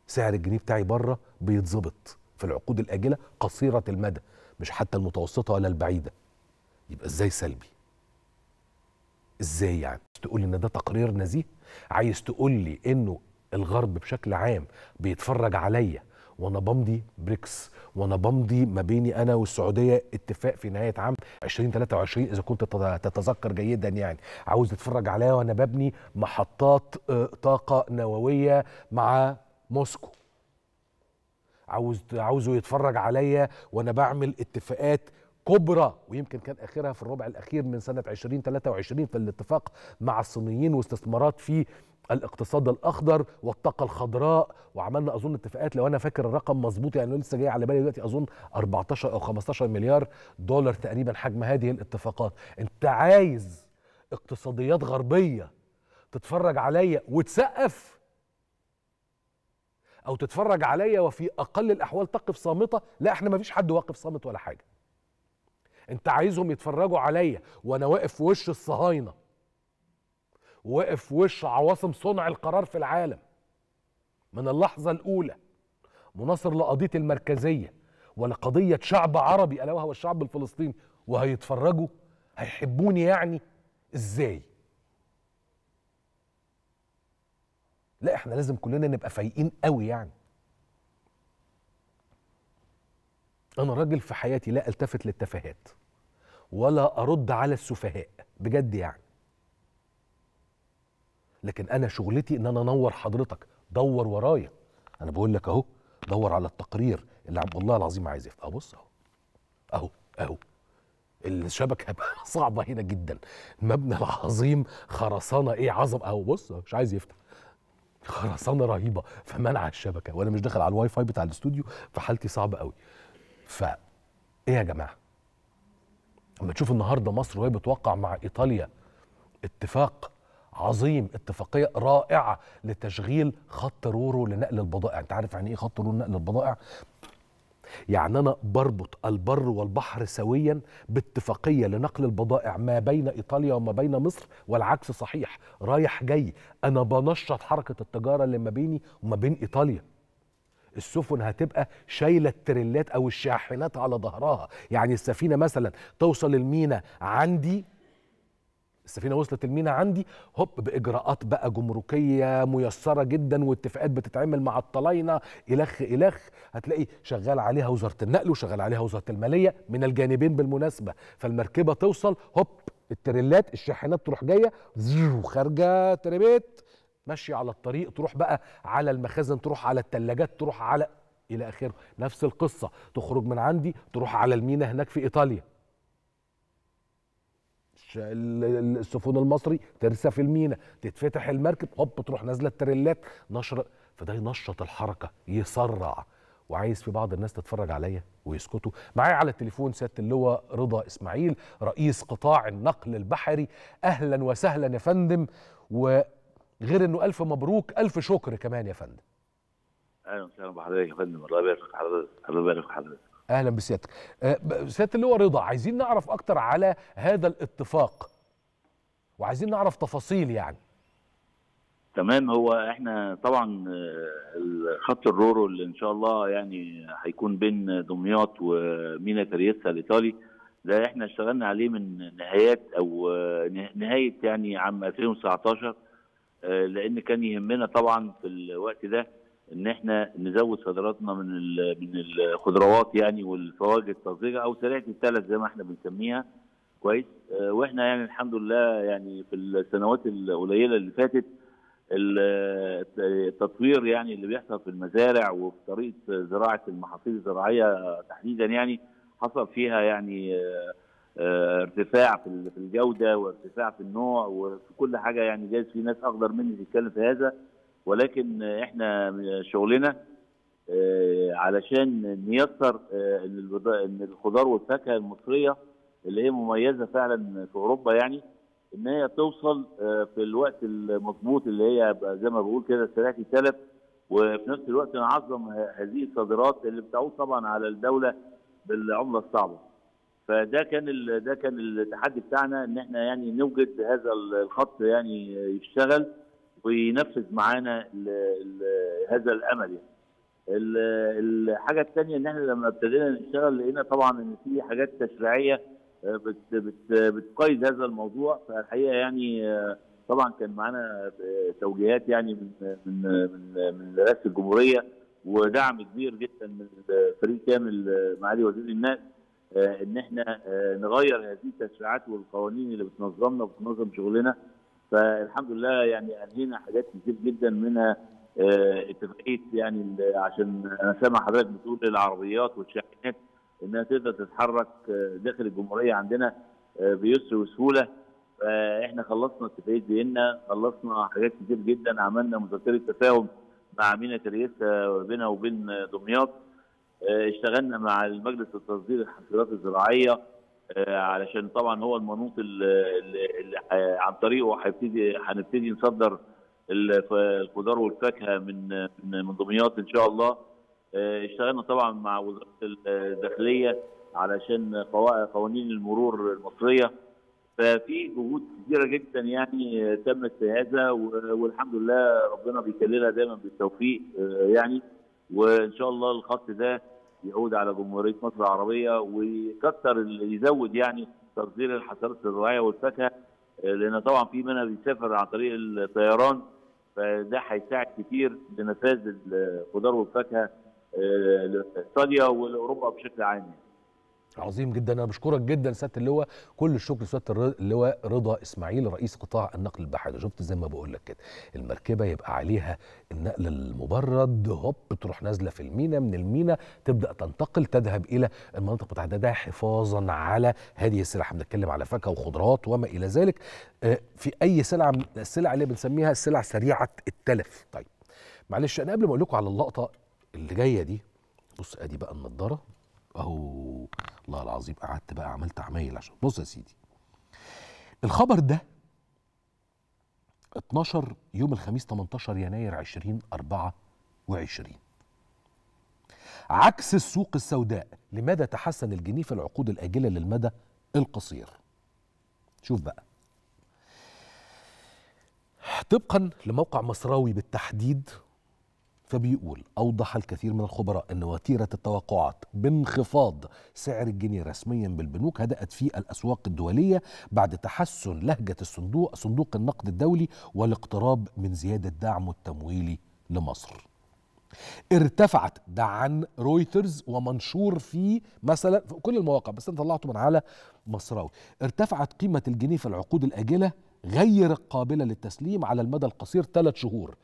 سعر الجنيه بتاعي بره بيتظبط في العقود الاجله قصيره المدى مش حتى المتوسطه ولا البعيده يبقى ازاي سلبي ازاي يعني تقول ان ده تقرير نزيه عايز تقول لي انه الغرب بشكل عام بيتفرج عليا وانا بمضي بريكس وانا بمضي ما بيني انا والسعوديه اتفاق في نهايه عام 2023 اذا كنت تتذكر جيدا يعني عاوز تتفرج عليا وانا ببني محطات آه، طاقه نوويه مع موسكو عاوز عاوزه يتفرج عليا وانا بعمل اتفاقات كبرى ويمكن كان اخرها في الربع الاخير من سنه 2023 في الاتفاق مع الصينيين واستثمارات في الاقتصاد الاخضر والطاقه الخضراء وعملنا اظن اتفاقات لو انا فاكر الرقم مظبوط يعني لسه جاي على بالي دلوقتي اظن 14 او 15 مليار دولار تقريبا حجم هذه الاتفاقات انت عايز اقتصاديات غربيه تتفرج عليا وتسقف او تتفرج عليا وفي اقل الاحوال تقف صامته لا احنا ما فيش حد واقف صامت ولا حاجه انت عايزهم يتفرجوا عليا وانا واقف في وش الصهاينه واقف في وش عواصم صنع القرار في العالم من اللحظه الاولى مناصر لقضيه المركزيه ولقضيه شعب عربي الا وهو الشعب الفلسطيني وهيتفرجوا هيحبوني يعني ازاي لا احنا لازم كلنا نبقى فايقين قوي يعني انا راجل في حياتي لا التفت للتفاهات ولا ارد على السفهاء بجد يعني لكن انا شغلتي ان انا انور حضرتك دور ورايا انا بقول لك اهو دور على التقرير اللي عبد الله العظيم عايز يفتح بص اهو اهو اهو الشبكه (laughs) صعبه هنا جدا المبنى العظيم خرسانه ايه عظم اهو بص مش عايز يفتح خرسانه رهيبه فمنع الشبكه وانا مش داخل على الواي فاي بتاع الاستوديو فحالتي صعبه قوي ف ايه يا جماعه لما تشوف النهارده مصر وهي بتوقع مع ايطاليا اتفاق عظيم اتفاقيه رائعه لتشغيل خط رورو لنقل البضائع انت عارف يعني ايه خط رورو لنقل البضائع يعني أنا بربط البر والبحر سويا باتفاقية لنقل البضائع ما بين إيطاليا وما بين مصر والعكس صحيح رايح جاي أنا بنشط حركة التجارة اللي ما بيني وما بين إيطاليا السفن هتبقى شايله التريلات او الشاحنات على ظهرها يعني السفينه مثلا توصل المينا عندي السفينه وصلت المينا عندي هوب باجراءات بقى جمركيه ميسره جدا واتفاقات بتتعمل مع الطلاينه الخ الخ هتلاقي شغال عليها وزاره النقل وشغال عليها وزاره الماليه من الجانبين بالمناسبه فالمركبه توصل هوب التريلات الشاحنات تروح جايه خارجه تربيت ماشيه على الطريق تروح بقى على المخازن تروح على الثلاجات تروح على الى اخره نفس القصه تخرج من عندي تروح على المينا هناك في ايطاليا السفن المصري ترسى في المينا تتفتح المركب هوب تروح نازله التريلات نشر فده ينشط الحركه يسرع وعايز في بعض الناس تتفرج عليا ويسكتوا معايا على التليفون سياده اللواء رضا اسماعيل رئيس قطاع النقل البحري اهلا وسهلا يا فندم وغير انه الف مبروك الف شكر كمان يا فندم اهلا وسهلا بحضرتك يا فندم الله يبارك في حضرتك الله يبارك في حضرتك اهلا بسيادتك آه، سياده اللواء رضا عايزين نعرف اكتر على هذا الاتفاق وعايزين نعرف تفاصيل يعني تمام هو احنا طبعا آه، خط الرورو اللي ان شاء الله يعني هيكون بين دمياط ومينا تريسا الايطالي ده احنا اشتغلنا عليه من نهايات او آه، نهايه يعني عام 2019 لان كان يهمنا طبعا في الوقت ده ان احنا نزود صادراتنا من من الخضروات يعني والفواكه الطازجه او سريعه الثلج زي ما احنا بنسميها كويس آه، واحنا يعني الحمد لله يعني في السنوات القليله اللي فاتت التطوير يعني اللي بيحصل في المزارع وفي طريقه زراعه المحاصيل الزراعيه تحديدا يعني حصل فيها يعني آه، آه، ارتفاع في الجوده وارتفاع في النوع وفي كل حاجه يعني جايز في ناس اقدر مني تتكلم في هذا ولكن احنا شغلنا آه، علشان نيسر آه، ان الخضار والفاكهه المصريه اللي هي مميزه فعلا في اوروبا يعني ان هي توصل آه، في الوقت المضبوط اللي هي زي ما بقول كده سريعه تلف وفي نفس الوقت نعظم هذه الصادرات اللي بتعود طبعا على الدوله بالعمله الصعبه. فده كان ده كان التحدي بتاعنا ان احنا يعني نوجد هذا الخط يعني يشتغل وينفذ معانا هذا الامل يعني. الحاجه الثانيه ان احنا لما ابتدينا نشتغل لقينا طبعا ان في حاجات تشريعيه آه، بت بت بتقيد هذا الموضوع فالحقيقه يعني آه، طبعا كان معانا آه، توجيهات يعني من من من, من رئاسه الجمهوريه ودعم كبير جدا من فريق كامل معالي وزير النقل ان احنا نغير هذه التشريعات والقوانين اللي بتنظمنا وبتنظم شغلنا فالحمد لله يعني انهينا حاجات كتير جدا منها اتفاقيه آه، يعني عشان انا سامع حضرتك بتقول العربيات والشاحنات انها تقدر تتحرك آه، داخل الجمهوريه عندنا آه، بيسر وسهوله احنا خلصنا اتفاقيه بينا خلصنا حاجات كتير جدا عملنا مذكره تفاهم مع مينا تريسا بينها وبين دمياط اشتغلنا مع المجلس التصدير الحصيلات الزراعيه آه، علشان طبعا هو المنوط اللي آه، عن طريقه هيبتدي هنبتدي نصدر الخضار والفاكهه من من دمياط ان شاء الله آه، اشتغلنا طبعا مع وزاره الداخليه علشان قوانين المرور المصريه ففي جهود كثيره جدا يعني تمت في هذا والحمد لله ربنا بيكللها دايما بالتوفيق يعني وان شاء الله الخط ده يعود على جمهوريه مصر العربيه ويكثر يزود يعني تصدير الحشرات الزراعيه والفاكهه آه، لان طبعا في منها بيسافر عن طريق الطيران فده هيساعد كتير لنفاذ الخضار والفاكهه آه، لاستراليا ولاوروبا بشكل عام يعني. عظيم جدا انا بشكرك جدا سياده اللواء كل الشكر لسياده اللواء رضا اسماعيل رئيس قطاع النقل البحري شفت زي ما بقول لك كده المركبه يبقى عليها النقل المبرد هوب تروح نازله في المينا من المينا تبدا تنتقل تذهب الى المناطق بتاعتها ده, حفاظا على هذه السلع احنا بنتكلم على فاكهه وخضروات وما الى ذلك آه، في اي سلعه السلع اللي بنسميها السلع سريعه التلف طيب معلش انا قبل ما اقول لكم على اللقطه اللي جايه دي بص ادي بقى النضاره اهو الله العظيم قعدت بقى عملت عمايل عشان بص يا سيدي الخبر ده اتنشر يوم الخميس 18 يناير 2024 عكس السوق السوداء لماذا تحسن الجنيه في العقود الآجلة للمدى القصير شوف بقى طبقا لموقع مصراوي بالتحديد فبيقول أوضح الكثير من الخبراء أن وتيرة التوقعات بانخفاض سعر الجنيه رسميا بالبنوك هدأت في الأسواق الدولية بعد تحسن لهجة الصندوق صندوق النقد الدولي والاقتراب من زيادة دعمه التمويلي لمصر ارتفعت ده عن رويترز ومنشور في مثلا في كل المواقع بس انا طلعته من على مصراوي ارتفعت قيمه الجنيه في العقود الاجله غير قابله للتسليم على المدى القصير ثلاث شهور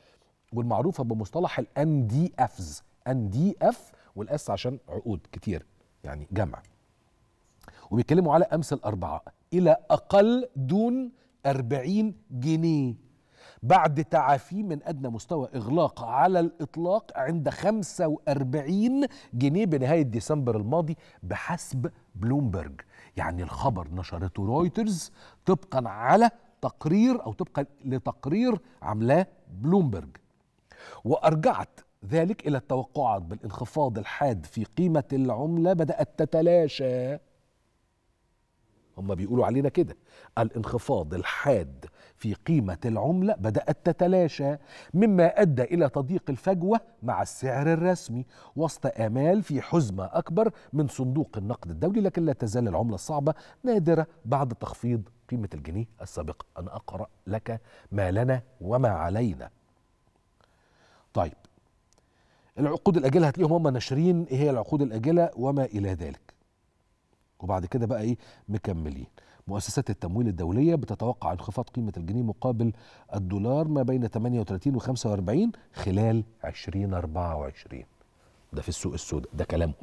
والمعروفه بمصطلح الان دي افز ان دي اف والاس عشان عقود كتير يعني جمع وبيتكلموا على امس الاربعاء الى اقل دون 40 جنيه بعد تعافي من ادنى مستوى اغلاق على الاطلاق عند 45 جنيه بنهايه ديسمبر الماضي بحسب بلومبرج يعني الخبر نشرته رويترز طبقا على تقرير او طبقا لتقرير عملاه بلومبرج وأرجعت ذلك إلى التوقعات بالانخفاض الحاد في قيمة العملة بدأت تتلاشى هم بيقولوا علينا كده الانخفاض الحاد في قيمة العملة بدأت تتلاشى مما أدى إلى تضييق الفجوة مع السعر الرسمي وسط آمال في حزمة أكبر من صندوق النقد الدولي لكن لا تزال العملة الصعبة نادرة بعد تخفيض قيمة الجنيه السابقة أنا أقرأ لك ما لنا وما علينا طيب العقود الاجله هتلاقيهم هم ناشرين ايه هي العقود الاجله وما الى ذلك وبعد كده بقى ايه مكملين مؤسسات التمويل الدولية بتتوقع انخفاض قيمة الجنيه مقابل الدولار ما بين 38 و 45 خلال 2024 ده في السوق السوداء ده كلامهم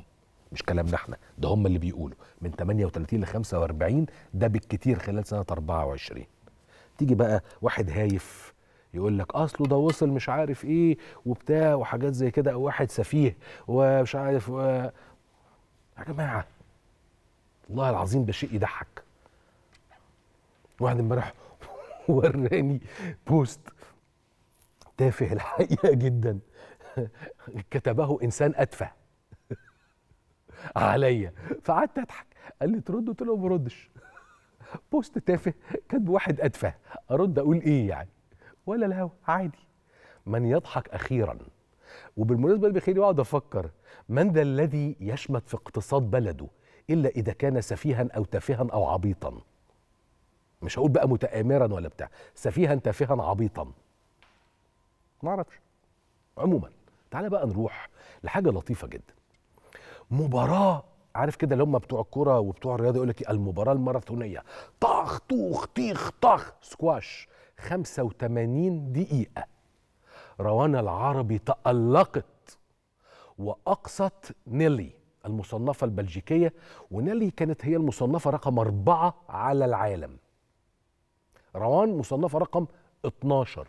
مش كلامنا احنا ده هم اللي بيقولوا من 38 ل 45 ده بالكتير خلال سنة 24 تيجي بقى واحد هايف يقول لك اصله ده وصل مش عارف ايه وبتاع وحاجات زي كده او واحد سفيه ومش عارف و... يا جماعه والله العظيم ده شيء يضحك واحد امبارح (laughs) وراني بوست تافه الحقيقه جدا كتبه انسان اتفه (laughs) عليا فقعدت اضحك قال لي ترد قلت له ما بردش بوست تافه كاتبه واحد اتفه ارد اقول ايه يعني ولا الهوى عادي من يضحك اخيرا وبالمناسبه اللي بيخليني اقعد افكر من ذا الذي يشمت في اقتصاد بلده الا اذا كان سفيها او تافها او عبيطا مش هقول بقى متآمرا ولا بتاع سفيها تافها عبيطا ما اعرفش عموما تعالى بقى نروح لحاجه لطيفه جدا مباراه عارف كده اللي هم بتوع الكوره وبتوع الرياضه يقول لك المباراه الماراثونيه طخ طوخ طيخ طخ سكواش 85 دقيقة روانا العربي تألقت وأقصت نيلي المصنفة البلجيكية ونيلي كانت هي المصنفة رقم أربعة على العالم روان مصنفة رقم 12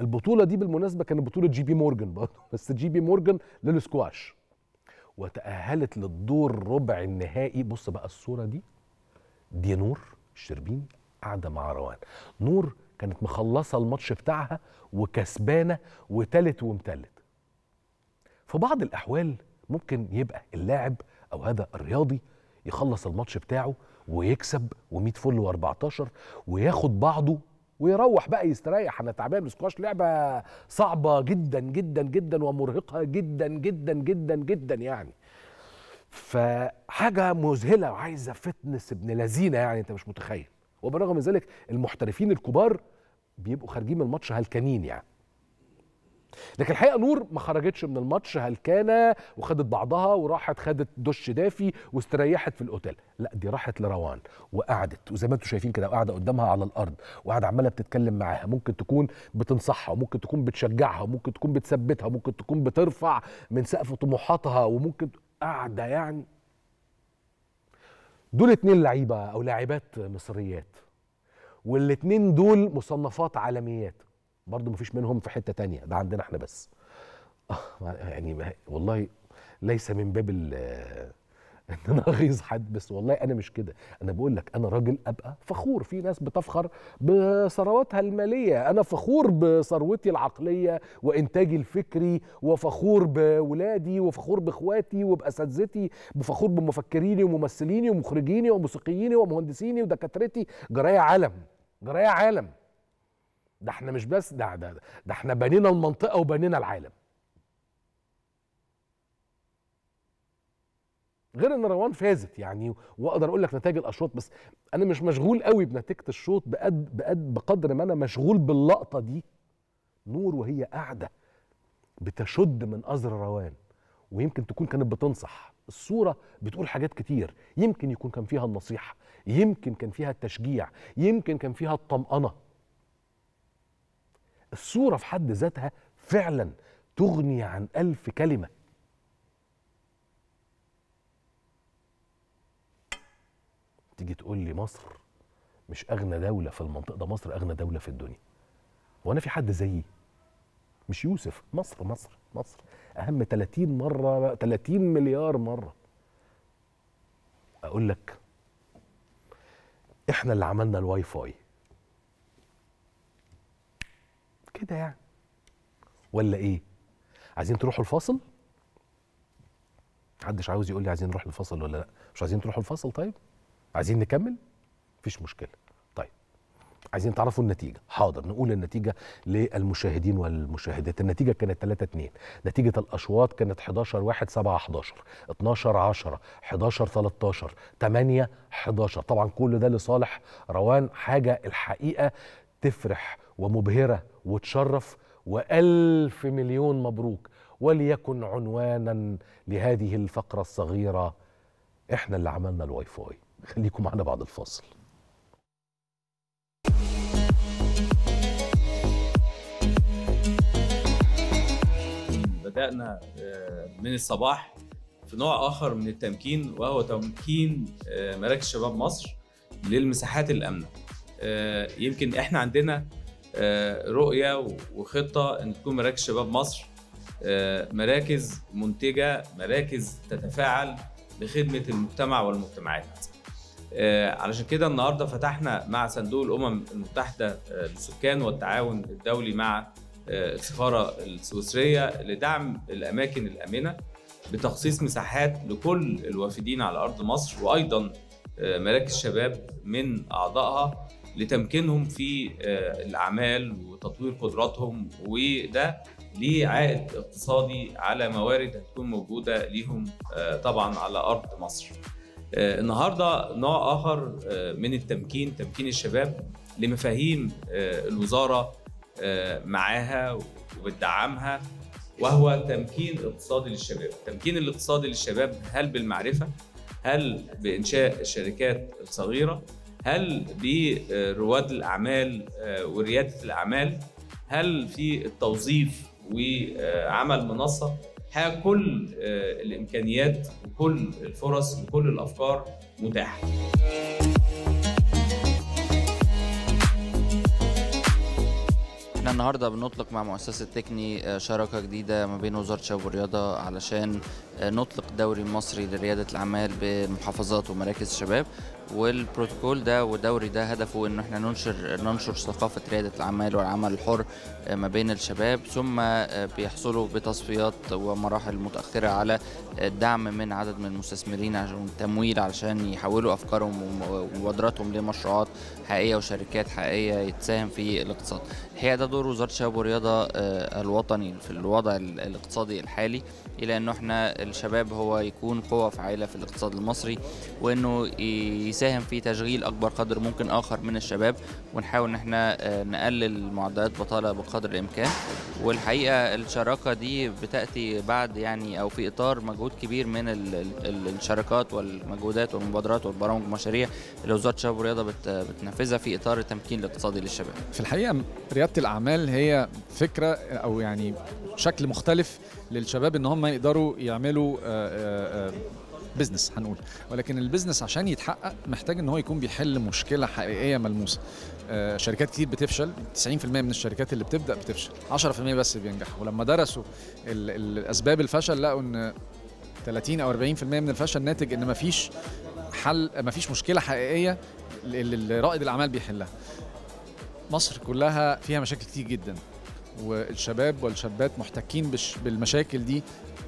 البطولة دي بالمناسبة كانت بطولة جي بي مورجان برضه (laughs) بس جي بي مورجان للسكواش وتأهلت للدور ربع النهائي بص بقى الصورة دي دي نور الشربيني قاعده مع روان نور كانت مخلصه الماتش بتاعها وكسبانه وتالت ومتلت في بعض الاحوال ممكن يبقى اللاعب او هذا الرياضي يخلص الماتش بتاعه ويكسب و100 فل و14 وياخد بعضه ويروح بقى يستريح انا تعبان السكواش لعبه صعبه جدا جدا جدا ومرهقه جدا جدا جدا جدا يعني فحاجه مذهله وعايزه فتنس ابن لذينه يعني انت مش متخيل وبالرغم من ذلك المحترفين الكبار بيبقوا خارجين من الماتش هلكانين يعني لكن الحقيقه نور ما خرجتش من الماتش هلكانه وخدت بعضها وراحت خدت دش دافي واستريحت في الاوتيل لا دي راحت لروان وقعدت وزي ما انتم شايفين كده قاعده قدامها على الارض وقاعده عماله بتتكلم معاها ممكن تكون بتنصحها وممكن تكون بتشجعها وممكن تكون بتثبتها وممكن تكون بترفع من سقف طموحاتها وممكن قاعده يعني دول اتنين لعيبه او لاعبات مصريات والاتنين دول مصنفات عالميات برضو مفيش منهم في حته تانية ده عندنا احنا بس آه، يعني والله ليس من باب (laughs) ان انا اغيظ حد بس والله انا مش كده انا بقول لك انا راجل ابقى فخور في ناس بتفخر بثرواتها الماليه انا فخور بثروتي العقليه وانتاجي الفكري وفخور بولادي وفخور باخواتي وباساتذتي وفخور بمفكريني وممثليني ومخرجيني وموسيقييني ومهندسيني ودكاترتي جرايه عالم جرايه عالم ده احنا مش بس ده ده, ده احنا بنينا المنطقه وبنينا العالم غير ان روان فازت يعني واقدر اقول لك نتائج الاشواط بس انا مش مشغول قوي بنتيجه الشوط بقد بقد بقدر ما انا مشغول باللقطه دي نور وهي قاعده بتشد من ازر روان ويمكن تكون كانت بتنصح الصوره بتقول حاجات كتير يمكن يكون كان فيها النصيحه يمكن كان فيها التشجيع يمكن كان فيها الطمانه الصوره في حد ذاتها فعلا تغني عن الف كلمه تيجي تقول لي مصر مش اغنى دوله في المنطقه ده مصر اغنى دوله في الدنيا هو انا في حد زيي مش يوسف مصر مصر مصر اهم 30 مره 30 مليار مره اقول لك احنا اللي عملنا الواي فاي كده يعني ولا ايه عايزين تروحوا الفاصل محدش عاوز يقول لي عايزين نروح الفصل ولا لا مش عايزين تروحوا الفصل طيب عايزين نكمل مفيش مشكله طيب عايزين تعرفوا النتيجه حاضر نقول النتيجه للمشاهدين والمشاهدات النتيجه كانت 3 2 نتيجه الاشواط كانت 11 1 7 11 12 10 11 13 8 11 طبعا كل ده لصالح روان حاجه الحقيقه تفرح ومبهره وتشرف والف مليون مبروك وليكن عنوانا لهذه الفقره الصغيره احنا اللي عملنا الواي فاي خليكم معنا بعد الفاصل بدأنا آه، من الصباح في نوع آخر من التمكين وهو تمكين آه، مراكز شباب مصر للمساحات الآمنة آه، يمكن إحنا عندنا رؤية وخطة إن تكون مراكز شباب مصر مراكز منتجة مراكز تتفاعل لخدمة المجتمع والمجتمعات آه، علشان كده النهارده فتحنا مع صندوق الامم المتحده آه، للسكان والتعاون الدولي مع آه، السفاره السويسريه لدعم الاماكن الامنه بتخصيص مساحات لكل الوافدين على ارض مصر وايضا مراكز شباب من اعضائها لتمكينهم في الاعمال وتطوير قدراتهم وده ليه عائد اقتصادي على موارد هتكون موجوده ليهم طبعا على ارض مصر. آه، النهارده نوع اخر آه، من التمكين تمكين الشباب لمفاهيم آه، الوزاره معاها وبتدعمها وهو تمكين اقتصادي للشباب التمكين الاقتصادي للشباب هل بالمعرفه هل بانشاء الشركات الصغيره هل برواد الاعمال ورياده الاعمال هل في التوظيف وعمل منصه كل آه، الامكانيات وكل الفرص وكل الافكار متاحه احنا النهارده بنطلق مع مؤسسه تكني آه، شراكه جديده ما بين وزاره الشباب والرياضه علشان آه، نطلق الدوري المصري لرياده الاعمال بمحافظات ومراكز الشباب والبروتوكول ده والدوري ده هدفه ان احنا ننشر ننشر ثقافه رياده الاعمال والعمل الحر ما بين الشباب ثم آه، بيحصلوا بتصفيات ومراحل متأخرة على الدعم آه، من عدد من المستثمرين عشان تمويل علشان يحولوا أفكارهم ومبادراتهم لمشروعات حقيقية وشركات حقيقية يتساهم في الاقتصاد الحقيقة ده دور وزارة الشباب والرياضة آه، الوطني في الوضع الاقتصادي الحالي إلى أنه احنا الشباب هو يكون قوة فعالة في الاقتصاد المصري وأنه يساهم في تشغيل أكبر قدر ممكن آخر من الشباب ونحاول أن احنا نقلل معدلات بطالة بقدر قدر الامكان والحقيقه الشراكه دي بتاتي بعد يعني او في اطار مجهود كبير من الشراكات والمجهودات والمبادرات والبرامج والمشاريع اللي وزاره الشباب والرياضه بتنفذها في اطار التمكين الاقتصادي للشباب. في الحقيقه رياده الاعمال هي فكره او يعني شكل مختلف للشباب ان هم يقدروا يعملوا آآ آآ بزنس هنقول ولكن البزنس عشان يتحقق محتاج ان هو يكون بيحل مشكله حقيقيه ملموسه آه، شركات كتير بتفشل 90% من الشركات اللي بتبدا بتفشل 10% بس بينجح ولما درسوا الاسباب الفشل لقوا ان 30 او 40% من الفشل ناتج ان مفيش حل مفيش مشكله حقيقيه اللي رائد الاعمال بيحلها مصر كلها فيها مشاكل كتير جدا والشباب والشابات محتكين بالمشاكل دي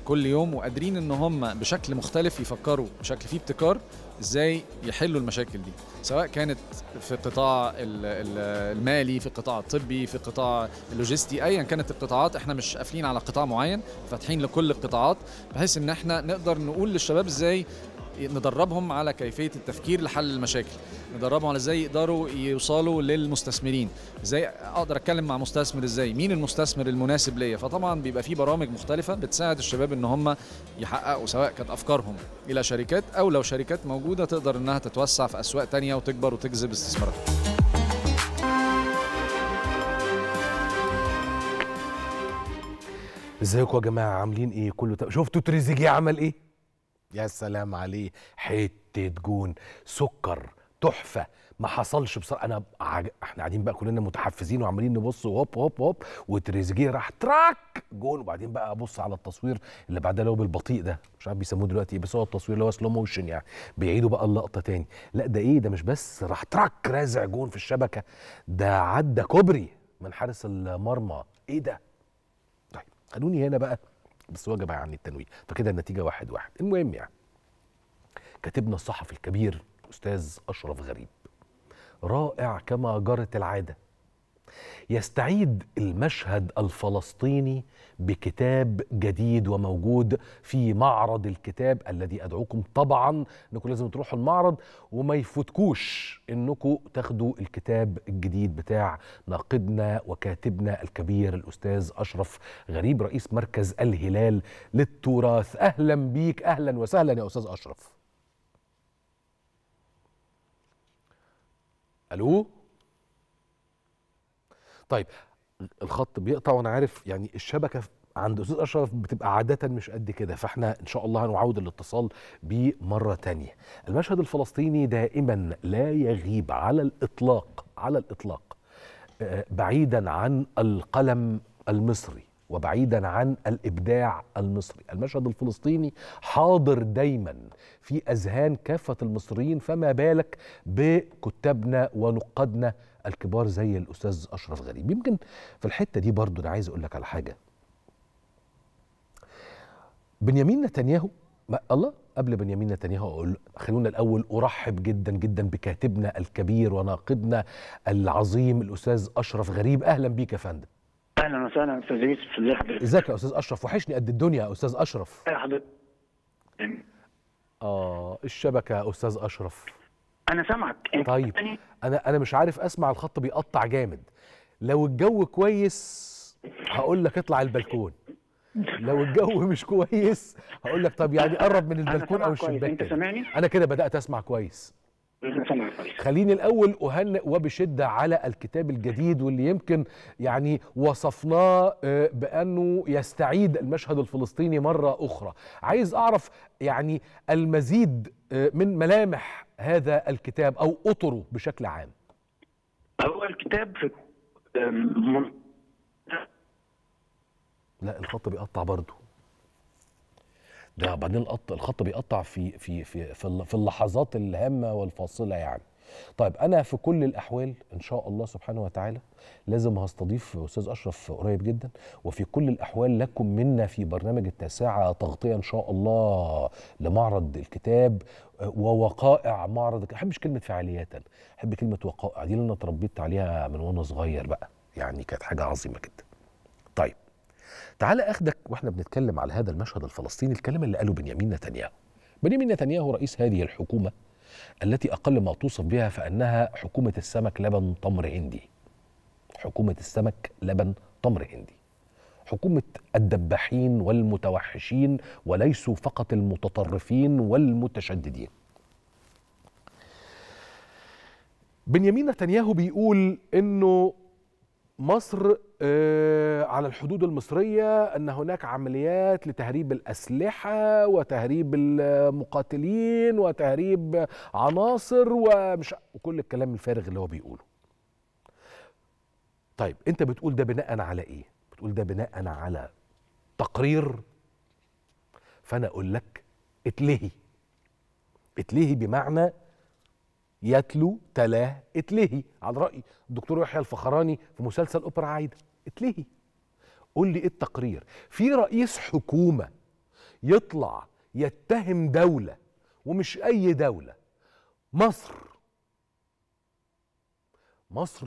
كل يوم وقادرين ان هم بشكل مختلف يفكروا بشكل فيه ابتكار ازاي يحلوا المشاكل دي سواء كانت في القطاع المالي في القطاع الطبي في القطاع اللوجستي ايا كانت القطاعات احنا مش قافلين على قطاع معين فاتحين لكل القطاعات بحيث ان احنا نقدر نقول للشباب ازاي ندربهم على كيفيه التفكير لحل المشاكل ندربهم على ازاي يقدروا يوصلوا للمستثمرين ازاي اقدر اتكلم مع مستثمر ازاي مين المستثمر المناسب ليا فطبعا بيبقى في برامج مختلفه بتساعد الشباب ان هم يحققوا سواء كانت افكارهم الى شركات او لو شركات موجوده تقدر انها تتوسع في اسواق تانية وتكبر وتجذب استثمارات ازيكم يا جماعه عاملين ايه كله شفتوا تريزيجيه عمل ايه يا سلام عليه حته جون سكر تحفه ما حصلش بصراحه انا عج... احنا قاعدين بقى كلنا متحفزين وعمالين نبص هوب هوب هوب وتريزيجيه راح تراك جون وبعدين بقى ابص على التصوير اللي بعدها اللي هو بالبطيء ده مش عارف بيسموه دلوقتي ايه بس هو التصوير اللي هو سلو موشن يعني بيعيدوا بقى اللقطه تاني لا ده ايه ده مش بس راح تراك رازع جون في الشبكه ده عدى كوبري من حارس المرمى ايه ده طيب خلوني هنا بقى بس وجب عن التنويه فكده النتيجه واحد واحد المهم يعني كاتبنا الصحفي الكبير الاستاذ اشرف غريب رائع كما جرت العاده يستعيد المشهد الفلسطيني بكتاب جديد وموجود في معرض الكتاب الذي ادعوكم طبعا انكم لازم تروحوا المعرض وما يفوتكوش انكم تاخدوا الكتاب الجديد بتاع ناقدنا وكاتبنا الكبير الاستاذ اشرف غريب رئيس مركز الهلال للتراث اهلا بيك اهلا وسهلا يا استاذ اشرف الو طيب الخط بيقطع وانا عارف يعني الشبكه عند استاذ اشرف بتبقى عاده مش قد كده فاحنا ان شاء الله هنعود الاتصال بيه مره ثانيه. المشهد الفلسطيني دائما لا يغيب على الاطلاق على الاطلاق آه، بعيدا عن القلم المصري وبعيدا عن الابداع المصري المشهد الفلسطيني حاضر دايما في اذهان كافه المصريين فما بالك بكتابنا ونقادنا الكبار زي الاستاذ اشرف غريب يمكن في الحته دي برضو انا عايز اقول لك على حاجه بنيامين نتنياهو ما الله قبل بنيامين نتنياهو اقول خلونا الاول ارحب جدا جدا بكاتبنا الكبير وناقدنا العظيم الاستاذ اشرف غريب اهلا بيك يا فندم اهلا وسهلا استاذ يوسف ازيك يا استاذ اشرف وحشني قد الدنيا يا استاذ اشرف يا حضرتك اه الشبكه يا استاذ اشرف انا سامعك انت يعني طيب يعني انا انا مش عارف اسمع الخط بيقطع جامد لو الجو كويس هقول لك اطلع البلكون لو الجو مش كويس هقول لك طب يعني قرب من البلكون او الشباك انت سامعني انا كده بدات اسمع كويس خليني الاول اهنئ وبشده على الكتاب الجديد واللي يمكن يعني وصفناه آه، بانه يستعيد المشهد الفلسطيني مره اخرى عايز اعرف يعني المزيد آه، من ملامح هذا الكتاب او اطره بشكل عام هو الكتاب لا الخط بيقطع برضه ده بعدين القط الخط بيقطع في في في في, في اللحظات الهامه والفاصله يعني طيب انا في كل الاحوال ان شاء الله سبحانه وتعالى لازم هستضيف استاذ اشرف قريب جدا وفي كل الاحوال لكم منا في برنامج التاسعه تغطيه ان شاء الله لمعرض الكتاب ووقائع معرض ما احبش كلمه فعاليات انا احب كلمه وقائع دي اللي انا اتربيت عليها من وانا صغير بقى يعني كانت حاجه عظيمه جدا طيب تعال اخدك واحنا بنتكلم على هذا المشهد الفلسطيني الكلام اللي قاله بنيامين نتنياهو بنيامين نتنياهو رئيس هذه الحكومه التي اقل ما توصف بها فانها حكومه السمك لبن تمر هندي حكومه السمك لبن تمر هندي حكومه الدباحين والمتوحشين وليسوا فقط المتطرفين والمتشددين بنيامين نتنياهو بيقول انه مصر آه، على الحدود المصرية أن هناك عمليات لتهريب الأسلحة وتهريب المقاتلين وتهريب عناصر ومش وكل الكلام الفارغ اللي هو بيقوله طيب أنت بتقول ده بناء على إيه؟ بتقول ده بناء على تقرير فأنا أقول لك اتلهي اتلهي بمعنى يتلو تلاه اتلهي على رأي الدكتور يحيى الفخراني في مسلسل أوبرا عايدة اتلهي قول لي ايه التقرير في رئيس حكومة يطلع يتهم دولة ومش أي دولة مصر مصر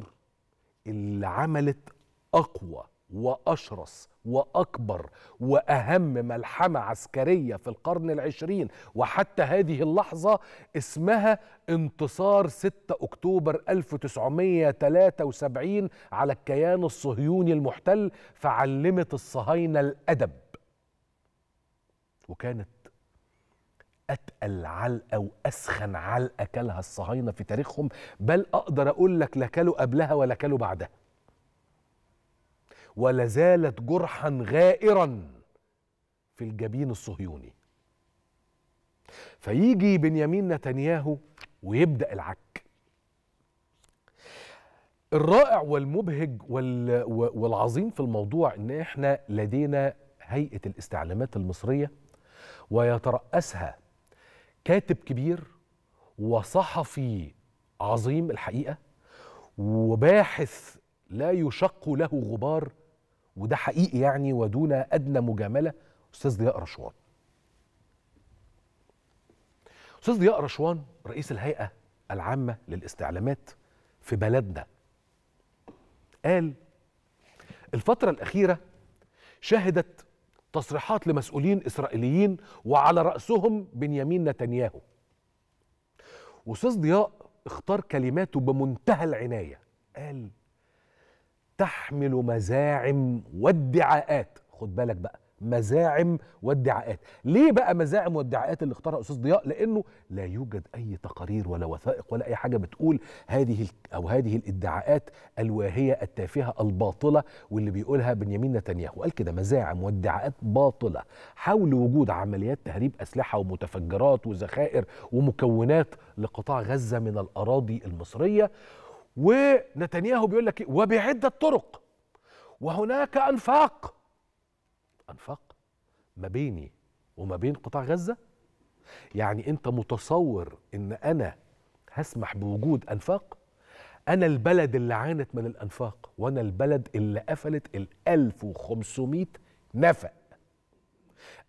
اللي عملت أقوى وأشرس وأكبر وأهم ملحمة عسكرية في القرن العشرين وحتى هذه اللحظة اسمها انتصار 6 أكتوبر 1973 على الكيان الصهيوني المحتل فعلمت الصهاينة الأدب وكانت اتقل علقه واسخن علقه كلها الصهاينه في تاريخهم بل اقدر اقول لك لا كلوا قبلها ولا كلوا بعدها ولازالت جرحا غائرا في الجبين الصهيوني فيجي بنيامين نتنياهو ويبدا العك الرائع والمبهج وال... والعظيم في الموضوع ان احنا لدينا هيئه الاستعلامات المصريه ويترأسها كاتب كبير وصحفي عظيم الحقيقه وباحث لا يشق له غبار وده حقيقي يعني ودون ادنى مجامله استاذ ضياء رشوان استاذ ضياء رشوان رئيس الهيئه العامه للاستعلامات في بلدنا قال الفتره الاخيره شهدت تصريحات لمسؤولين اسرائيليين وعلى راسهم بنيامين نتنياهو واستاذ ضياء اختار كلماته بمنتهى العنايه قال تحمل مزاعم وادعاءات خد بالك بقى مزاعم وادعاءات ليه بقى مزاعم وادعاءات اللي اختارها استاذ ضياء لانه لا يوجد اي تقارير ولا وثائق ولا اي حاجه بتقول هذه او هذه الادعاءات الواهيه التافهه الباطله واللي بيقولها بنيامين نتنياهو قال كده مزاعم وادعاءات باطله حول وجود عمليات تهريب اسلحه ومتفجرات وذخائر ومكونات لقطاع غزه من الاراضي المصريه ونتنياهو بيقول لك إيه؟ وبعدة طرق وهناك أنفاق أنفاق ما بيني وما بين قطاع غزة يعني أنت متصور أن أنا هسمح بوجود أنفاق أنا البلد اللي عانت من الأنفاق وأنا البلد اللي قفلت ال 1500 نفق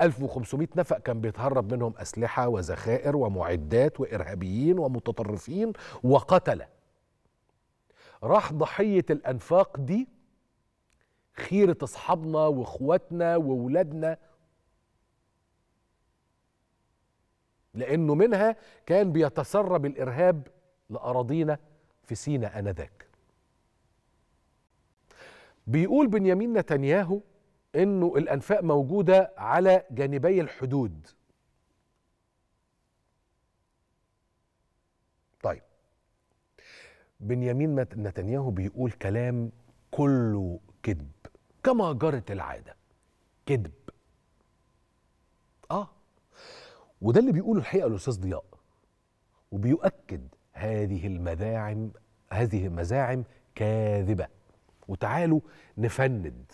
1500 نفق كان بيتهرب منهم أسلحة وذخائر ومعدات وإرهابيين ومتطرفين وقتله راح ضحية الأنفاق دي خيرة أصحابنا وإخواتنا وولادنا لأنه منها كان بيتسرب الإرهاب لأراضينا في سينا آنذاك بيقول بنيامين نتنياهو انه الانفاق موجوده على جانبي الحدود بنيامين نتنياهو بيقول كلام كله كذب كما جرت العاده كذب اه وده اللي بيقوله الحقيقه الاستاذ ضياء وبيؤكد هذه المذاعم هذه المزاعم كاذبه وتعالوا نفند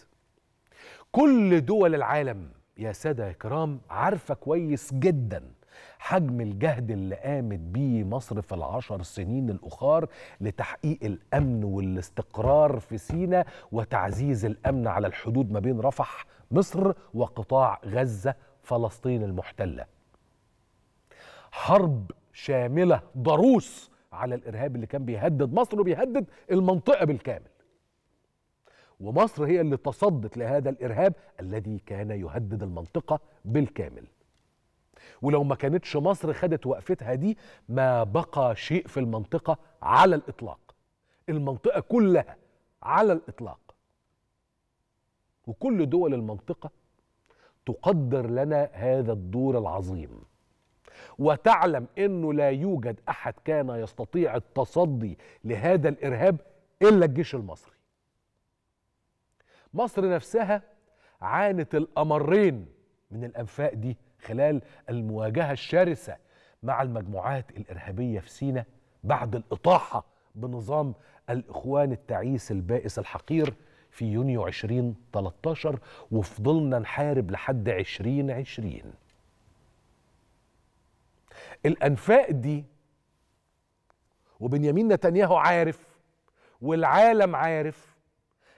كل دول العالم يا ساده يا كرام عارفه كويس جدا حجم الجهد اللي قامت بيه مصر في العشر سنين الأخار لتحقيق الأمن والاستقرار في سيناء وتعزيز الأمن على الحدود ما بين رفح مصر وقطاع غزة فلسطين المحتلة حرب شاملة ضروس على الإرهاب اللي كان بيهدد مصر وبيهدد المنطقة بالكامل ومصر هي اللي تصدت لهذا الارهاب الذي كان يهدد المنطقه بالكامل ولو ما كانتش مصر خدت وقفتها دي ما بقى شيء في المنطقه على الاطلاق المنطقه كلها على الاطلاق وكل دول المنطقه تقدر لنا هذا الدور العظيم وتعلم انه لا يوجد احد كان يستطيع التصدي لهذا الارهاب الا الجيش المصري مصر نفسها عانت الامرين من الانفاق دي خلال المواجهة الشرسة مع المجموعات الإرهابية في سينا بعد الإطاحة بنظام الإخوان التعيس البائس الحقير في يونيو 2013 وفضلنا نحارب لحد 2020 الأنفاق دي وبنيامين نتنياهو عارف والعالم عارف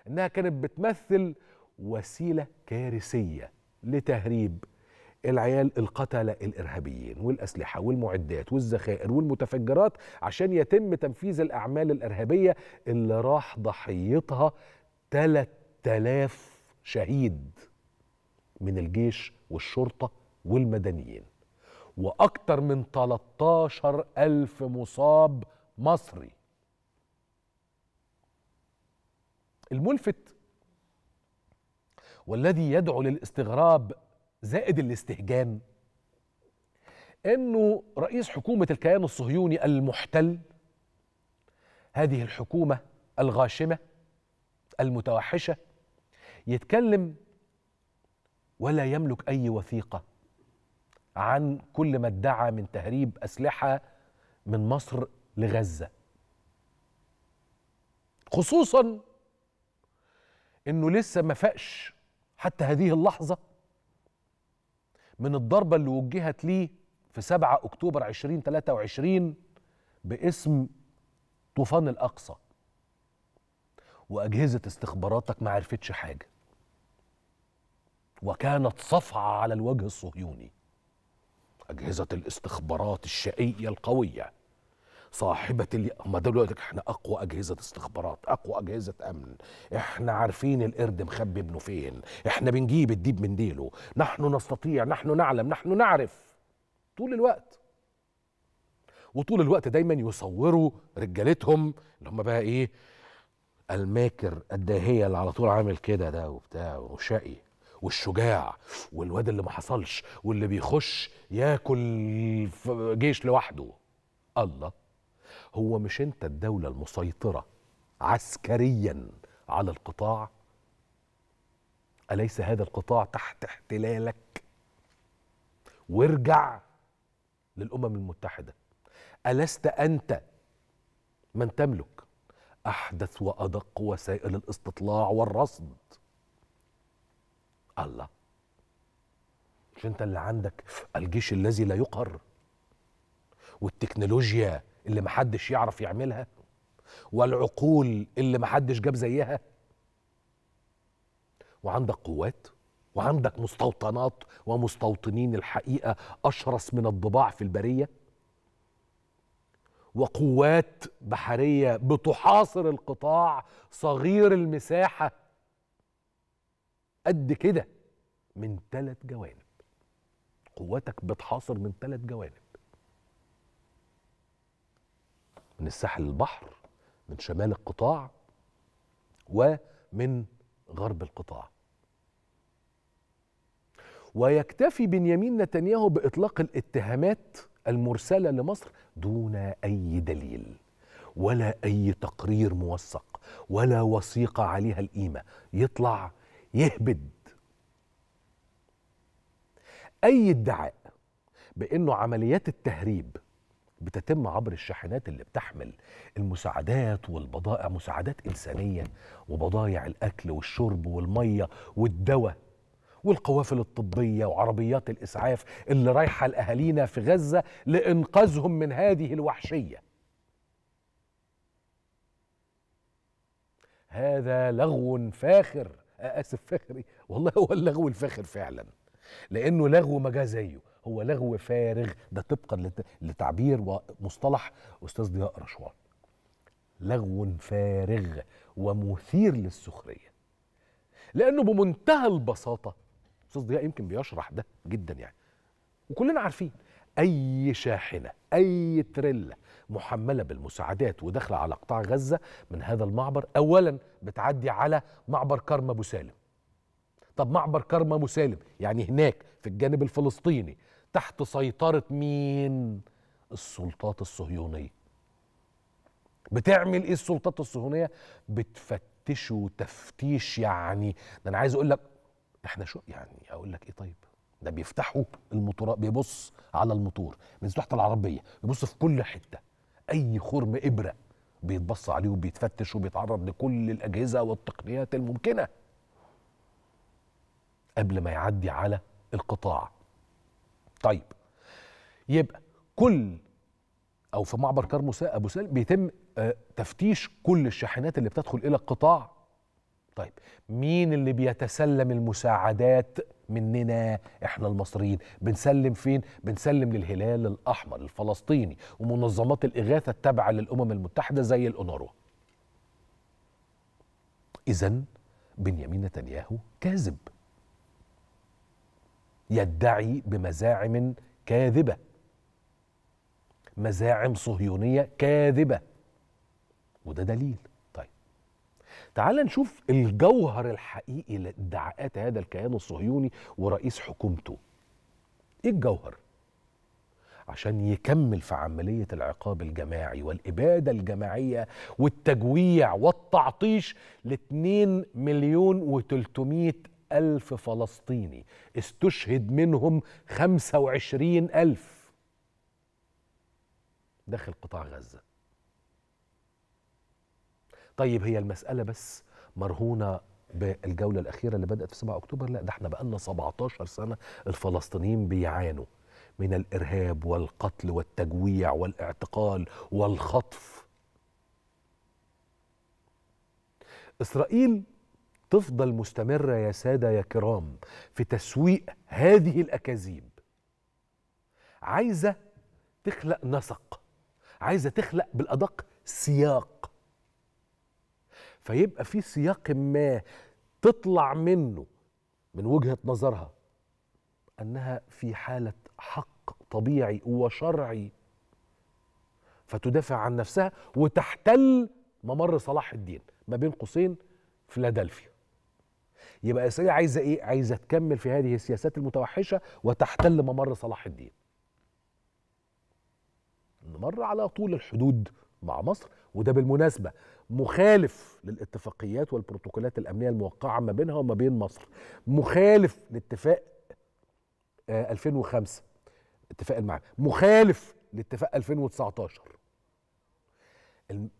انها كانت بتمثل وسيله كارثيه لتهريب العيال القتلة الإرهابيين والأسلحة والمعدات والذخائر والمتفجرات عشان يتم تنفيذ الأعمال الإرهابية اللي راح ضحيتها 3000 شهيد من الجيش والشرطة والمدنيين وأكتر من 13 ألف مصاب مصري الملفت والذي يدعو للاستغراب زائد الاستهجان انه رئيس حكومه الكيان الصهيوني المحتل هذه الحكومه الغاشمه المتوحشه يتكلم ولا يملك اي وثيقه عن كل ما ادعى من تهريب اسلحه من مصر لغزه خصوصا انه لسه ما فاقش حتى هذه اللحظه من الضربة اللي وجهت ليه في 7 أكتوبر 2023 باسم طوفان الأقصى وأجهزة استخباراتك ما عرفتش حاجة وكانت صفعة على الوجه الصهيوني أجهزة الاستخبارات الشقية القوية صاحبه اللي هم دلوقتي احنا اقوى اجهزه استخبارات اقوى اجهزه امن احنا عارفين القرد مخبي ابنه فين احنا بنجيب الديب من ديله نحن نستطيع نحن نعلم نحن نعرف طول الوقت وطول الوقت دايما يصوروا رجالتهم اللي هم بقى ايه الماكر الداهيه اللي على طول عامل كده ده وبتاع وشقي والشجاع والواد اللي ما حصلش واللي بيخش ياكل جيش لوحده الله هو مش انت الدولة المسيطرة عسكريا على القطاع أليس هذا القطاع تحت احتلالك وارجع للأمم المتحدة ألست أنت من تملك أحدث وأدق وسائل الاستطلاع والرصد الله مش أنت اللي عندك الجيش الذي لا يقهر والتكنولوجيا اللي محدش يعرف يعملها والعقول اللي محدش جاب زيها وعندك قوات وعندك مستوطنات ومستوطنين الحقيقه اشرس من الضباع في البريه وقوات بحريه بتحاصر القطاع صغير المساحه قد كده من ثلاث جوانب قواتك بتحاصر من ثلاث جوانب من الساحل البحر من شمال القطاع ومن غرب القطاع ويكتفي بنيامين نتنياهو باطلاق الاتهامات المرسله لمصر دون اي دليل ولا اي تقرير موثق ولا وثيقه عليها القيمه يطلع يهبد اي ادعاء بانه عمليات التهريب بتتم عبر الشاحنات اللي بتحمل المساعدات والبضائع مساعدات إنسانية وبضائع الأكل والشرب والمية والدواء والقوافل الطبية وعربيات الإسعاف اللي رايحة لأهالينا في غزة لإنقاذهم من هذه الوحشية هذا لغو فاخر آسف فخري والله هو اللغو الفاخر فعلا لأنه لغو ما زيه هو لغو فارغ ده طبقا لتعبير ومصطلح استاذ ضياء رشوان لغو فارغ ومثير للسخريه لانه بمنتهى البساطه استاذ ضياء يمكن بيشرح ده جدا يعني وكلنا عارفين اي شاحنه اي تريلا محمله بالمساعدات وداخله على قطاع غزه من هذا المعبر اولا بتعدي على معبر كرم ابو سالم طب معبر كرم ابو سالم يعني هناك في الجانب الفلسطيني تحت سيطرة مين؟ السلطات الصهيونية بتعمل ايه السلطات الصهيونية؟ بتفتشوا تفتيش يعني ده انا عايز اقول لك احنا شو يعني اقول لك ايه طيب؟ ده بيفتحوا المطور بيبص على الموتور من تحت العربية بيبص في كل حتة أي خرم إبرة بيتبص عليه وبيتفتش وبيتعرض لكل الأجهزة والتقنيات الممكنة قبل ما يعدي على القطاع طيب يبقى كل او في معبر كرم ابو سالم بيتم آه، تفتيش كل الشاحنات اللي بتدخل الى القطاع طيب مين اللي بيتسلم المساعدات مننا احنا المصريين بنسلم فين بنسلم للهلال الاحمر الفلسطيني ومنظمات الاغاثه التابعه للامم المتحده زي الاونروا اذا بنيامين نتنياهو كاذب يدعي بمزاعم كاذبه مزاعم صهيونيه كاذبه وده دليل طيب تعال نشوف الجوهر الحقيقي لادعاءات هذا الكيان الصهيوني ورئيس حكومته ايه الجوهر عشان يكمل في عملية العقاب الجماعي والإبادة الجماعية والتجويع والتعطيش ل 2 مليون و ألف فلسطيني استشهد منهم وعشرين ألف داخل قطاع غزة طيب هي المسألة بس مرهونة بالجولة الأخيرة اللي بدأت في 7 أكتوبر لا ده احنا بقالنا 17 سنة الفلسطينيين بيعانوا من الإرهاب والقتل والتجويع والاعتقال والخطف إسرائيل تفضل مستمرة يا سادة يا كرام في تسويق هذه الأكاذيب عايزة تخلق نسق عايزة تخلق بالأدق سياق فيبقى في سياق ما تطلع منه من وجهة نظرها أنها في حالة حق طبيعي وشرعي فتدافع عن نفسها وتحتل ممر صلاح الدين ما بين قوسين فيلادلفيا يبقى اسرائيل عايزه ايه عايزه تكمل في هذه السياسات المتوحشه وتحتل ممر صلاح الدين مر على طول الحدود مع مصر وده بالمناسبة مخالف للاتفاقيات والبروتوكولات الأمنية الموقعة ما بينها وما بين مصر مخالف لاتفاق 2005 آه، اتفاق المعنى مخالف لاتفاق 2019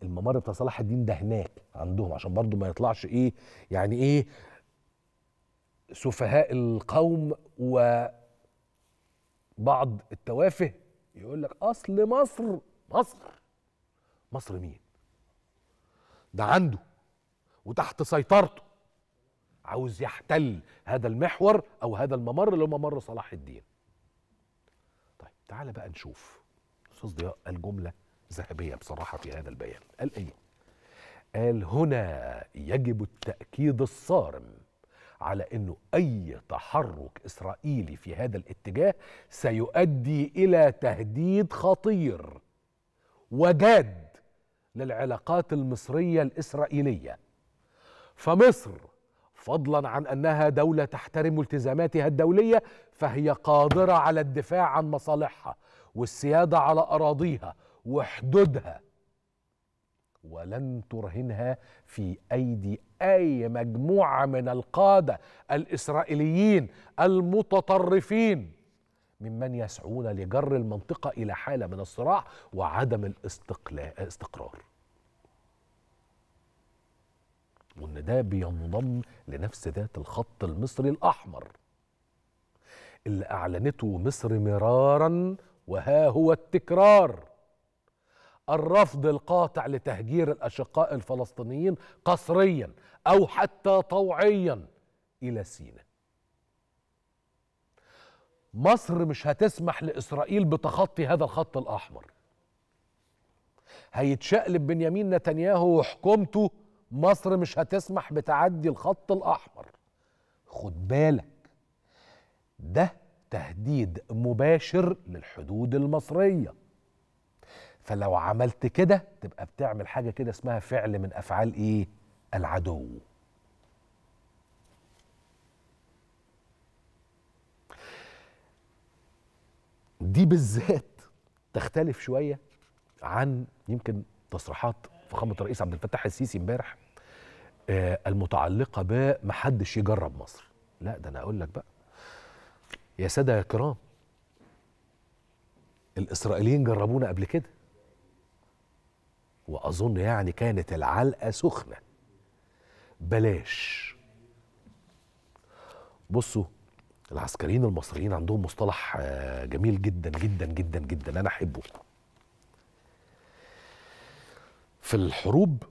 الممر بتاع صلاح الدين ده هناك عندهم عشان برضو ما يطلعش ايه يعني ايه سفهاء القوم وبعض التوافه يقول لك اصل مصر مصر مصر مين ده عنده وتحت سيطرته عاوز يحتل هذا المحور او هذا الممر اللي هو ممر صلاح الدين طيب تعالى بقى نشوف استاذ ضياء قال جمله ذهبيه بصراحه في هذا البيان قال ايه قال هنا يجب التاكيد الصارم على انه اي تحرك اسرائيلي في هذا الاتجاه سيؤدي الى تهديد خطير وجاد للعلاقات المصريه الاسرائيليه فمصر فضلا عن انها دوله تحترم التزاماتها الدوليه فهي قادره على الدفاع عن مصالحها والسياده على اراضيها وحدودها ولن ترهنها في ايدي اي مجموعه من القاده الاسرائيليين المتطرفين ممن يسعون لجر المنطقه الى حاله من الصراع وعدم الاستقرار وان ده بينضم لنفس ذات الخط المصري الاحمر اللي اعلنته مصر مرارا وها هو التكرار الرفض القاطع لتهجير الاشقاء الفلسطينيين قسريا او حتى طوعيا الى سيناء مصر مش هتسمح لاسرائيل بتخطي هذا الخط الاحمر هيتشقلب بنيامين نتنياهو وحكومته مصر مش هتسمح بتعدي الخط الاحمر خد بالك ده تهديد مباشر للحدود المصريه فلو عملت كده تبقى بتعمل حاجه كده اسمها فعل من افعال ايه العدو دي بالذات تختلف شويه عن يمكن تصريحات فخامه الرئيس عبد الفتاح السيسي امبارح آه، المتعلقه بمحدش يجرب مصر لا ده انا اقول لك بقى يا ساده يا كرام الاسرائيليين جربونا قبل كده واظن يعني كانت العلقه سخنه بلاش بصوا العسكريين المصريين عندهم مصطلح آه، جميل جدا جدا جدا جدا انا احبه في الحروب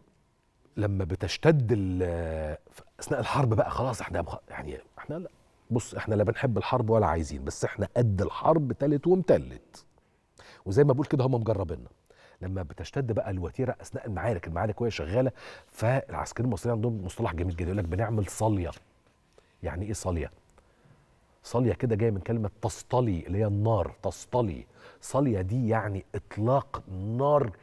لما بتشتد آه، اثناء الحرب بقى خلاص احنا يعني احنا لا بص احنا لا بنحب الحرب ولا عايزين بس احنا قد الحرب تلت ومتلت وزي ما بقول كده هم مجربيننا لما بتشتد بقى الوتيره اثناء المعارك المعارك وهي شغاله فالعسكريين المصريين عندهم مصطلح جميل جدا يقول لك بنعمل صليه يعني ايه صليه صليه كده جايه من كلمه تصطلي اللي هي النار تصطلي صليه دي يعني اطلاق نار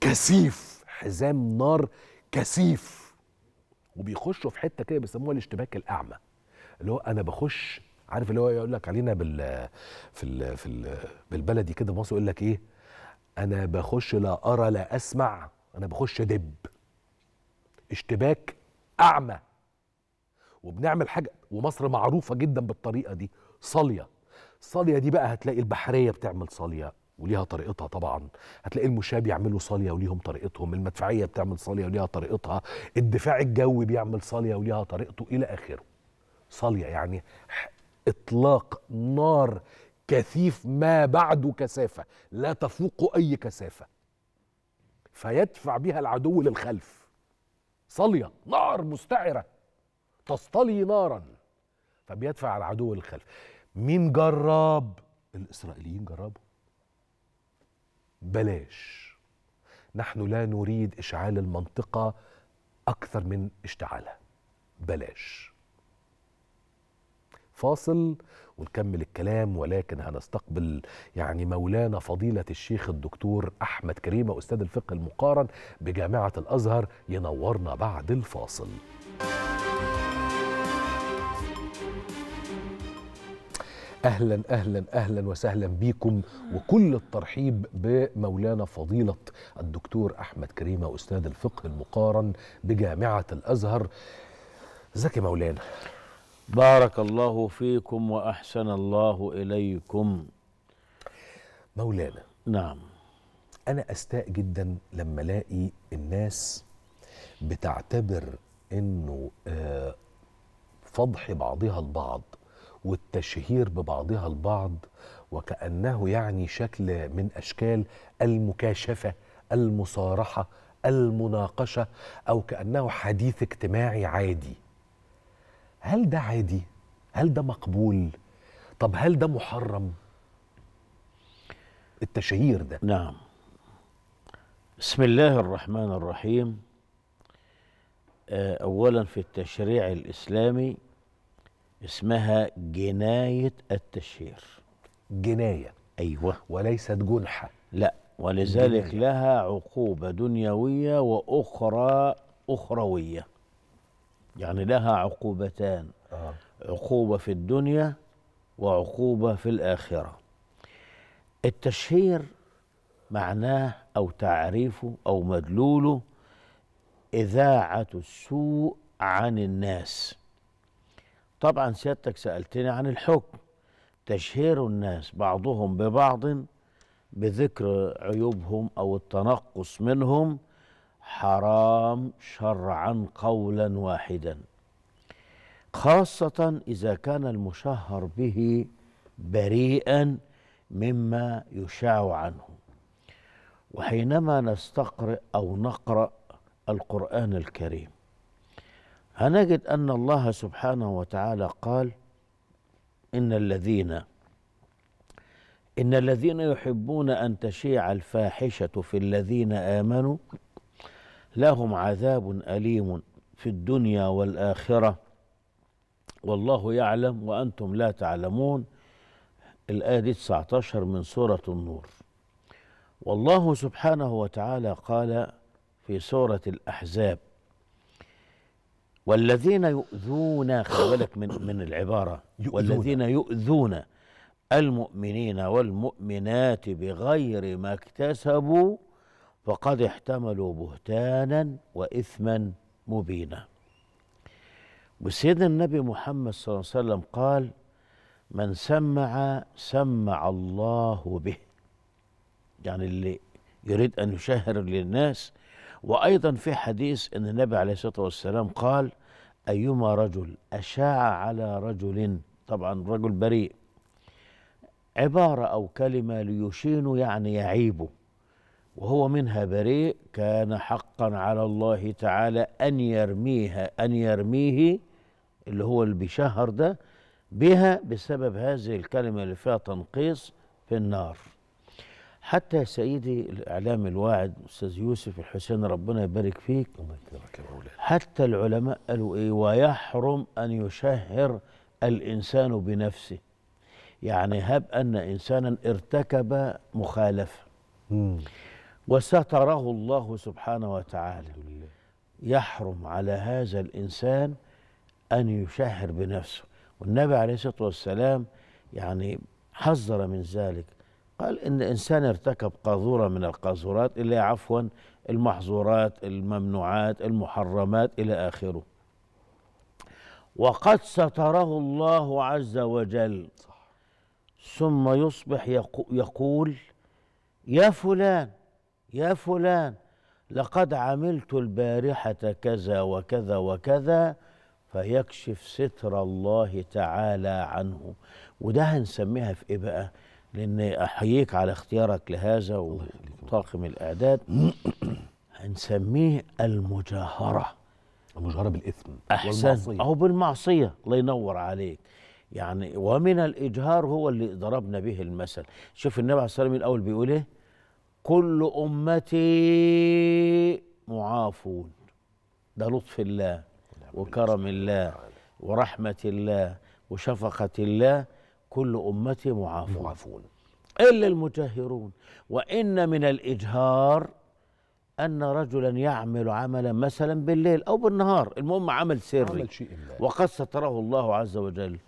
كثيف حزام نار كثيف وبيخشوا في حته كده بيسموها الاشتباك الاعمى اللي هو انا بخش عارف اللي هو يقول لك علينا بال في الـ في الـ بالبلدي كده مصر يقول لك ايه انا بخش لا ارى لا اسمع انا بخش ادب اشتباك اعمى وبنعمل حاجه ومصر معروفه جدا بالطريقه دي صاليه صاليه دي بقى هتلاقي البحريه بتعمل صاليه وليها طريقتها طبعا هتلاقي المشاة بيعملوا صاليه وليهم طريقتهم المدفعيه بتعمل صاليه وليها طريقتها الدفاع الجوي بيعمل صاليه وليها طريقته الى اخره صاليه يعني اطلاق نار كثيف ما بعده كثافة لا تفوق أي كثافة فيدفع بها العدو للخلف صلية نار مستعرة تصطلي نارا فبيدفع العدو للخلف مين جرب الإسرائيليين جربوا بلاش نحن لا نريد إشعال المنطقة أكثر من اشتعالها بلاش فاصل ونكمل الكلام ولكن هنستقبل يعني مولانا فضيلة الشيخ الدكتور أحمد كريمة أستاذ الفقه المقارن بجامعة الأزهر ينورنا بعد الفاصل اهلا اهلا اهلا وسهلا بيكم وكل الترحيب بمولانا فضيله الدكتور احمد كريمه استاذ الفقه المقارن بجامعه الازهر ازيك يا مولانا بارك الله فيكم واحسن الله اليكم مولانا نعم انا استاء جدا لما الاقي الناس بتعتبر انه آه، فضح بعضها البعض والتشهير ببعضها البعض وكانه يعني شكل من اشكال المكاشفه المصارحه المناقشه او كانه حديث اجتماعي عادي هل ده عادي هل ده مقبول طب هل ده محرم التشهير ده نعم بسم الله الرحمن الرحيم آه، اولا في التشريع الاسلامي اسمها جنايه التشهير جنايه ايوه وليست جنحه لا ولذلك جناية. لها عقوبه دنيويه واخرى اخرويه يعني لها عقوبتان آه. عقوبة في الدنيا وعقوبة في الآخرة التشهير معناه أو تعريفه أو مدلوله إذاعة السوء عن الناس طبعا سيادتك سألتني عن الحكم تشهير الناس بعضهم ببعض بذكر عيوبهم أو التنقص منهم حرام شرعا قولا واحدا خاصة إذا كان المشهر به بريئا مما يشاع عنه وحينما نستقرئ أو نقرأ القرآن الكريم هنجد أن الله سبحانه وتعالى قال إن الذين إن الذين يحبون أن تشيع الفاحشة في الذين آمنوا لهم عذاب أليم في الدنيا والآخرة والله يعلم وأنتم لا تعلمون الآية دي 19 من سورة النور والله سبحانه وتعالى قال في سورة الأحزاب والذين يؤذون خلي بالك من من العبارة والذين يؤذون المؤمنين والمؤمنات بغير ما اكتسبوا فقد احتملوا بهتانا واثما مبينا وسيدنا النبي محمد صلى الله عليه وسلم قال من سمع سمع الله به يعني اللي يريد ان يشهر للناس وايضا في حديث ان النبي عليه الصلاه والسلام قال ايما رجل اشاع على رجل طبعا رجل بريء عباره او كلمه ليشين يعني يعيبه وهو منها بريء كان حقا على الله تعالى أن يرميها أن يرميه اللي هو اللي بيشهر ده بها بسبب هذه الكلمة اللي فيها تنقيص في النار حتى سيدي الإعلام الواعد أستاذ يوسف الحسين ربنا يبارك فيك حتى العلماء قالوا إيه ويحرم أن يشهر الإنسان بنفسه يعني هب أن إنسانا ارتكب مخالفة وستره الله سبحانه وتعالى يحرم على هذا الإنسان أن يشهر بنفسه والنبي عليه الصلاة والسلام يعني حذر من ذلك قال إن إنسان ارتكب قاذورة من القاذورات اللي عفوا المحظورات الممنوعات المحرمات إلى آخره وقد ستره الله عز وجل ثم يصبح يقول يا فلان يا فلان لقد عملت البارحة كذا وكذا وكذا فيكشف ستر الله تعالى عنه وده هنسميها في ايه بقى لان احييك على اختيارك لهذا وطاقم الاعداد (clears throat) هنسميه المجاهرة المجاهرة بالإثم أحسن أو بالمعصية الله ينور عليك يعني ومن الإجهار هو اللي ضربنا به المثل شوف النبي عليه الصلاة والسلام الأول بيقول إيه كل امتي معافون ده لطف الله وكرم الله ورحمه الله وشفقه الله كل امتي معافون, معافون. الا المجاهرون وان من الاجهار أن رجلا يعمل عملا مثلا بالليل أو بالنهار المهم عمل سري عمل شيء وقد ستره الله عز وجل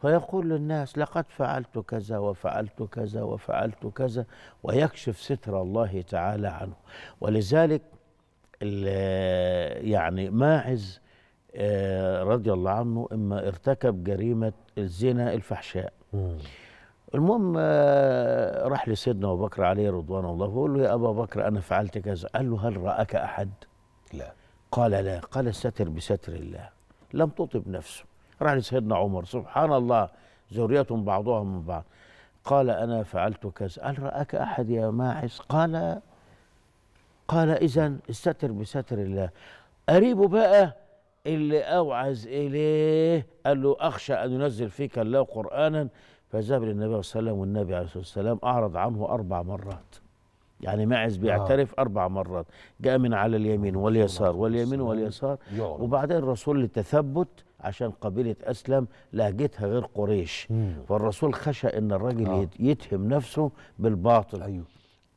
فيقول للناس لقد فعلت كذا وفعلت كذا وفعلت كذا ويكشف ستر الله تعالى عنه ولذلك يعني ماعز آه، رضي الله عنه اما ارتكب جريمه الزنا الفحشاء المهم آه، راح لسيدنا ابو بكر عليه رضوان الله بقول له يا ابا بكر انا فعلت كذا قال له هل راك احد لا قال لا قال الستر بستر الله لم تطب نفسه راح لسيدنا عمر سبحان الله ذريتهم بعضها من بعض قال أنا فعلت كذا هل رآك أحد يا ماعز قال قال إذا استتر بستر الله قريبه بقى اللي أوعز إليه قال له أخشى أن ينزل فيك الله قرآنا فذهب للنبي صلى الله عليه وسلم والنبي عليه الصلاة والسلام أعرض عنه أربع مرات يعني ماعز آه. بيعترف آه. أربع مرات جاء من على اليمين واليسار واليمين واليسار وبعدين الرسول للتثبت عشان قبيله اسلم لهجتها غير قريش مم. فالرسول خشى ان الراجل آه. يتهم نفسه بالباطل ايوه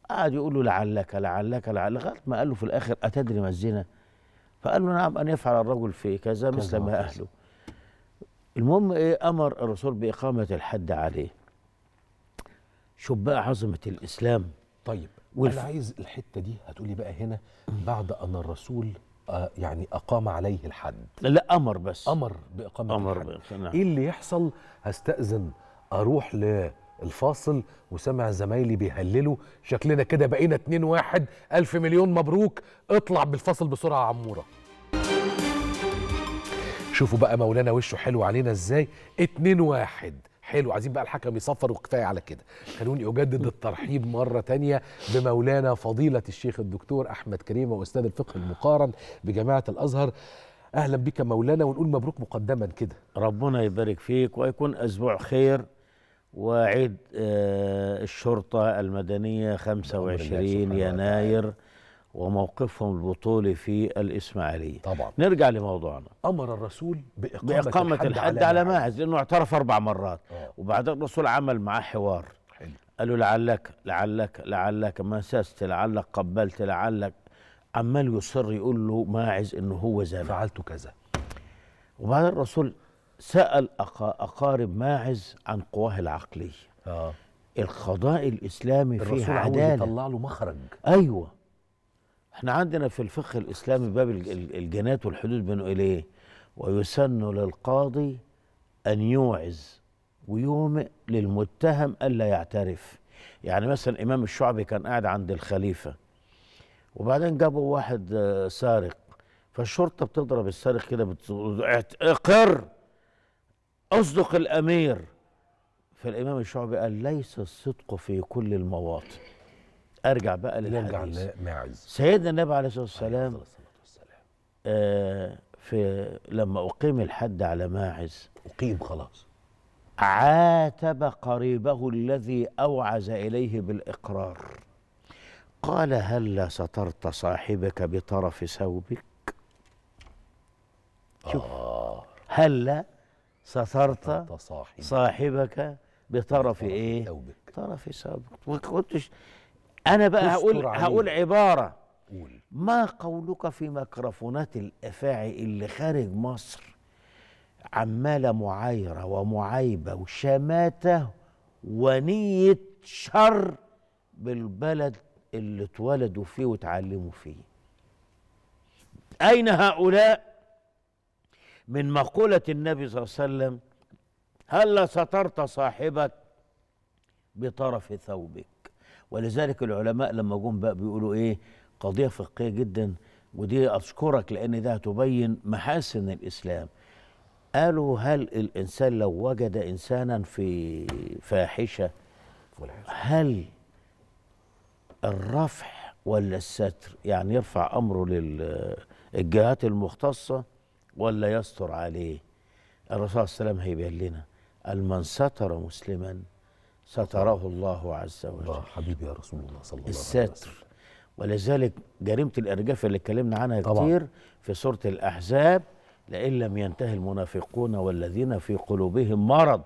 قعد يقول له لعلك لعلك لعلك لغايه ما قال له في الاخر اتدري ما الزنا فقال له نعم ان يفعل الرجل في كذا مثل ما اهله المهم ايه امر الرسول باقامه الحد عليه شوف بقى عظمه الاسلام طيب والف... انا عايز الحته دي هتقولي بقى هنا بعد ان الرسول يعني اقام عليه الحد لا امر بس امر باقامه أمر الحد بإقناع. ايه اللي يحصل هستاذن اروح للفاصل وسمع زمايلي بيهللوا شكلنا كده بقينا 2 واحد ألف مليون مبروك اطلع بالفاصل بسرعه عموره شوفوا بقى مولانا وشه حلو علينا ازاي 2 واحد حلو عايزين بقى الحكم يصفر وكفايه على كده خلوني اجدد الترحيب مره تانية بمولانا فضيله الشيخ الدكتور احمد كريمه واستاذ الفقه المقارن بجامعه الازهر اهلا بك مولانا ونقول مبروك مقدما كده ربنا يبارك فيك ويكون اسبوع خير وعيد آه، الشرطه المدنيه 25 يناير وموقفهم البطولي في الإسماعيلية طبعا نرجع لموضوعنا أمر الرسول بإقامة, بإقامة الحد, الحد على ماعز لأنه اعترف أربع مرات آه. وبعد وبعدين الرسول عمل معاه حوار حلو. قالوا لعلك لعلك لعلك مسست لعلك قبلت لعلك عمال يصر يقول له ماعز انه هو زنا فعلت كذا وبعدين الرسول سأل أقارب ماعز عن قواه العقلية آه. القضاء الإسلامي فيه عدالة الرسول يطلع له مخرج أيوه احنا عندنا في الفقه الاسلامي باب الجنات والحدود بين اليه إيه؟ ويسن للقاضي ان يوعز ويومئ للمتهم الا يعترف يعني مثلا امام الشعبي كان قاعد عند الخليفه وبعدين جابوا واحد آه، سارق فالشرطه بتضرب السارق كده بتقول اقر اصدق الامير فالامام الشعبي قال ليس الصدق في كل المواطن ارجع بقى للحديث نرجع لماعز سيدنا النبي عليه الصلاه والسلام آه في لما اقيم الحد على ماعز اقيم خلاص عاتب قريبه الذي اوعز اليه بالاقرار قال هلا سترت صاحبك بطرف ثوبك شوف آه. هلا سترت صاحبك بطرف ايه ثوبك طرف ثوبك ما كنتش انا بقى هقول عليك. هقول عباره قول. ما قولك في ميكروفونات الافاعي اللي خارج مصر عماله معايره ومعايبه وشماته ونيه شر بالبلد اللي اتولدوا فيه واتعلموا فيه اين هؤلاء من مقوله النبي صلى الله عليه وسلم هل سترت صاحبك بطرف ثوبك ولذلك العلماء لما جم بقى بيقولوا ايه قضيه فقهيه جدا ودي اشكرك لان ده هتبين محاسن الاسلام قالوا هل الانسان لو وجد انسانا في فاحشه هل الرفع ولا الستر يعني يرفع امره للجهات المختصه ولا يستر عليه الرسول صلى الله عليه وسلم هيبين لنا قال من ستر مسلما ستره الله عز وجل الله حبيبي يا رسول الله صلى الله عليه وسلم الستر ولذلك جريمة الإرجاف اللي اتكلمنا عنها طبعا. كتير في سورة الأحزاب لئن لم ينتهي المنافقون والذين في قلوبهم مرض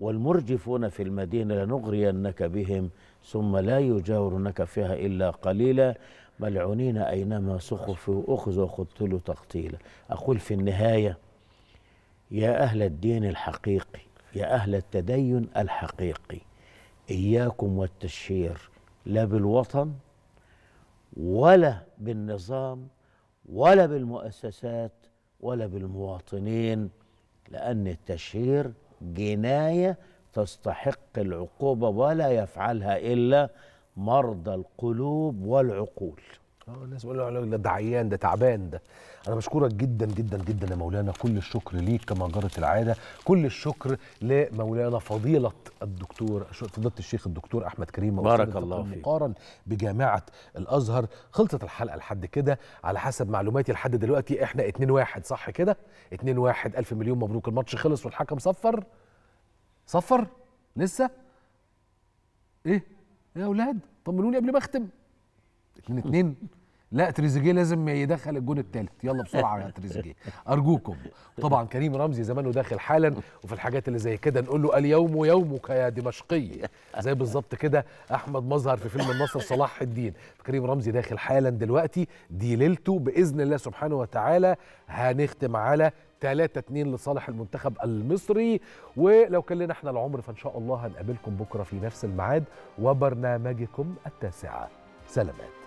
والمرجفون في المدينة لنغرينك بهم ثم لا يجاورنك فيها إلا قليلا ملعونين أينما سخفوا أخذوا وقتلوا تقتيلا أقول في النهاية يا أهل الدين الحقيقي يا أهل التدين الحقيقي إياكم والتشهير لا بالوطن ولا بالنظام ولا بالمؤسسات ولا بالمواطنين لأن التشهير جناية تستحق العقوبة ولا يفعلها إلا مرضى القلوب والعقول اه الناس بيقولوا ده عيان ده تعبان ده انا بشكرك جدا جدا جدا يا مولانا كل الشكر ليك كما جرت العاده كل الشكر لمولانا فضيله الدكتور فضيله الشيخ الدكتور احمد كريم بارك الله فيك مقارن بجامعه الازهر خلصت الحلقه لحد كده على حسب معلوماتي لحد دلوقتي احنا 2 1 صح كده 2 1 الف مليون مبروك الماتش خلص والحكم صفر صفر لسه ايه يا اولاد طمنوني قبل ما اختم 2 2 لا تريزيجيه لازم يدخل الجون الثالث يلا بسرعه يا تريزيجيه ارجوكم طبعا كريم رمزي زمانه داخل حالا وفي الحاجات اللي زي كده نقول له اليوم يومك يا دمشقي زي بالظبط كده احمد مظهر في فيلم النصر صلاح الدين كريم رمزي داخل حالا دلوقتي دي ليلته باذن الله سبحانه وتعالى هنختم على 3 2 لصالح المنتخب المصري ولو كان لنا احنا العمر فان شاء الله هنقابلكم بكره في نفس الميعاد وبرنامجكم التاسعه سلامات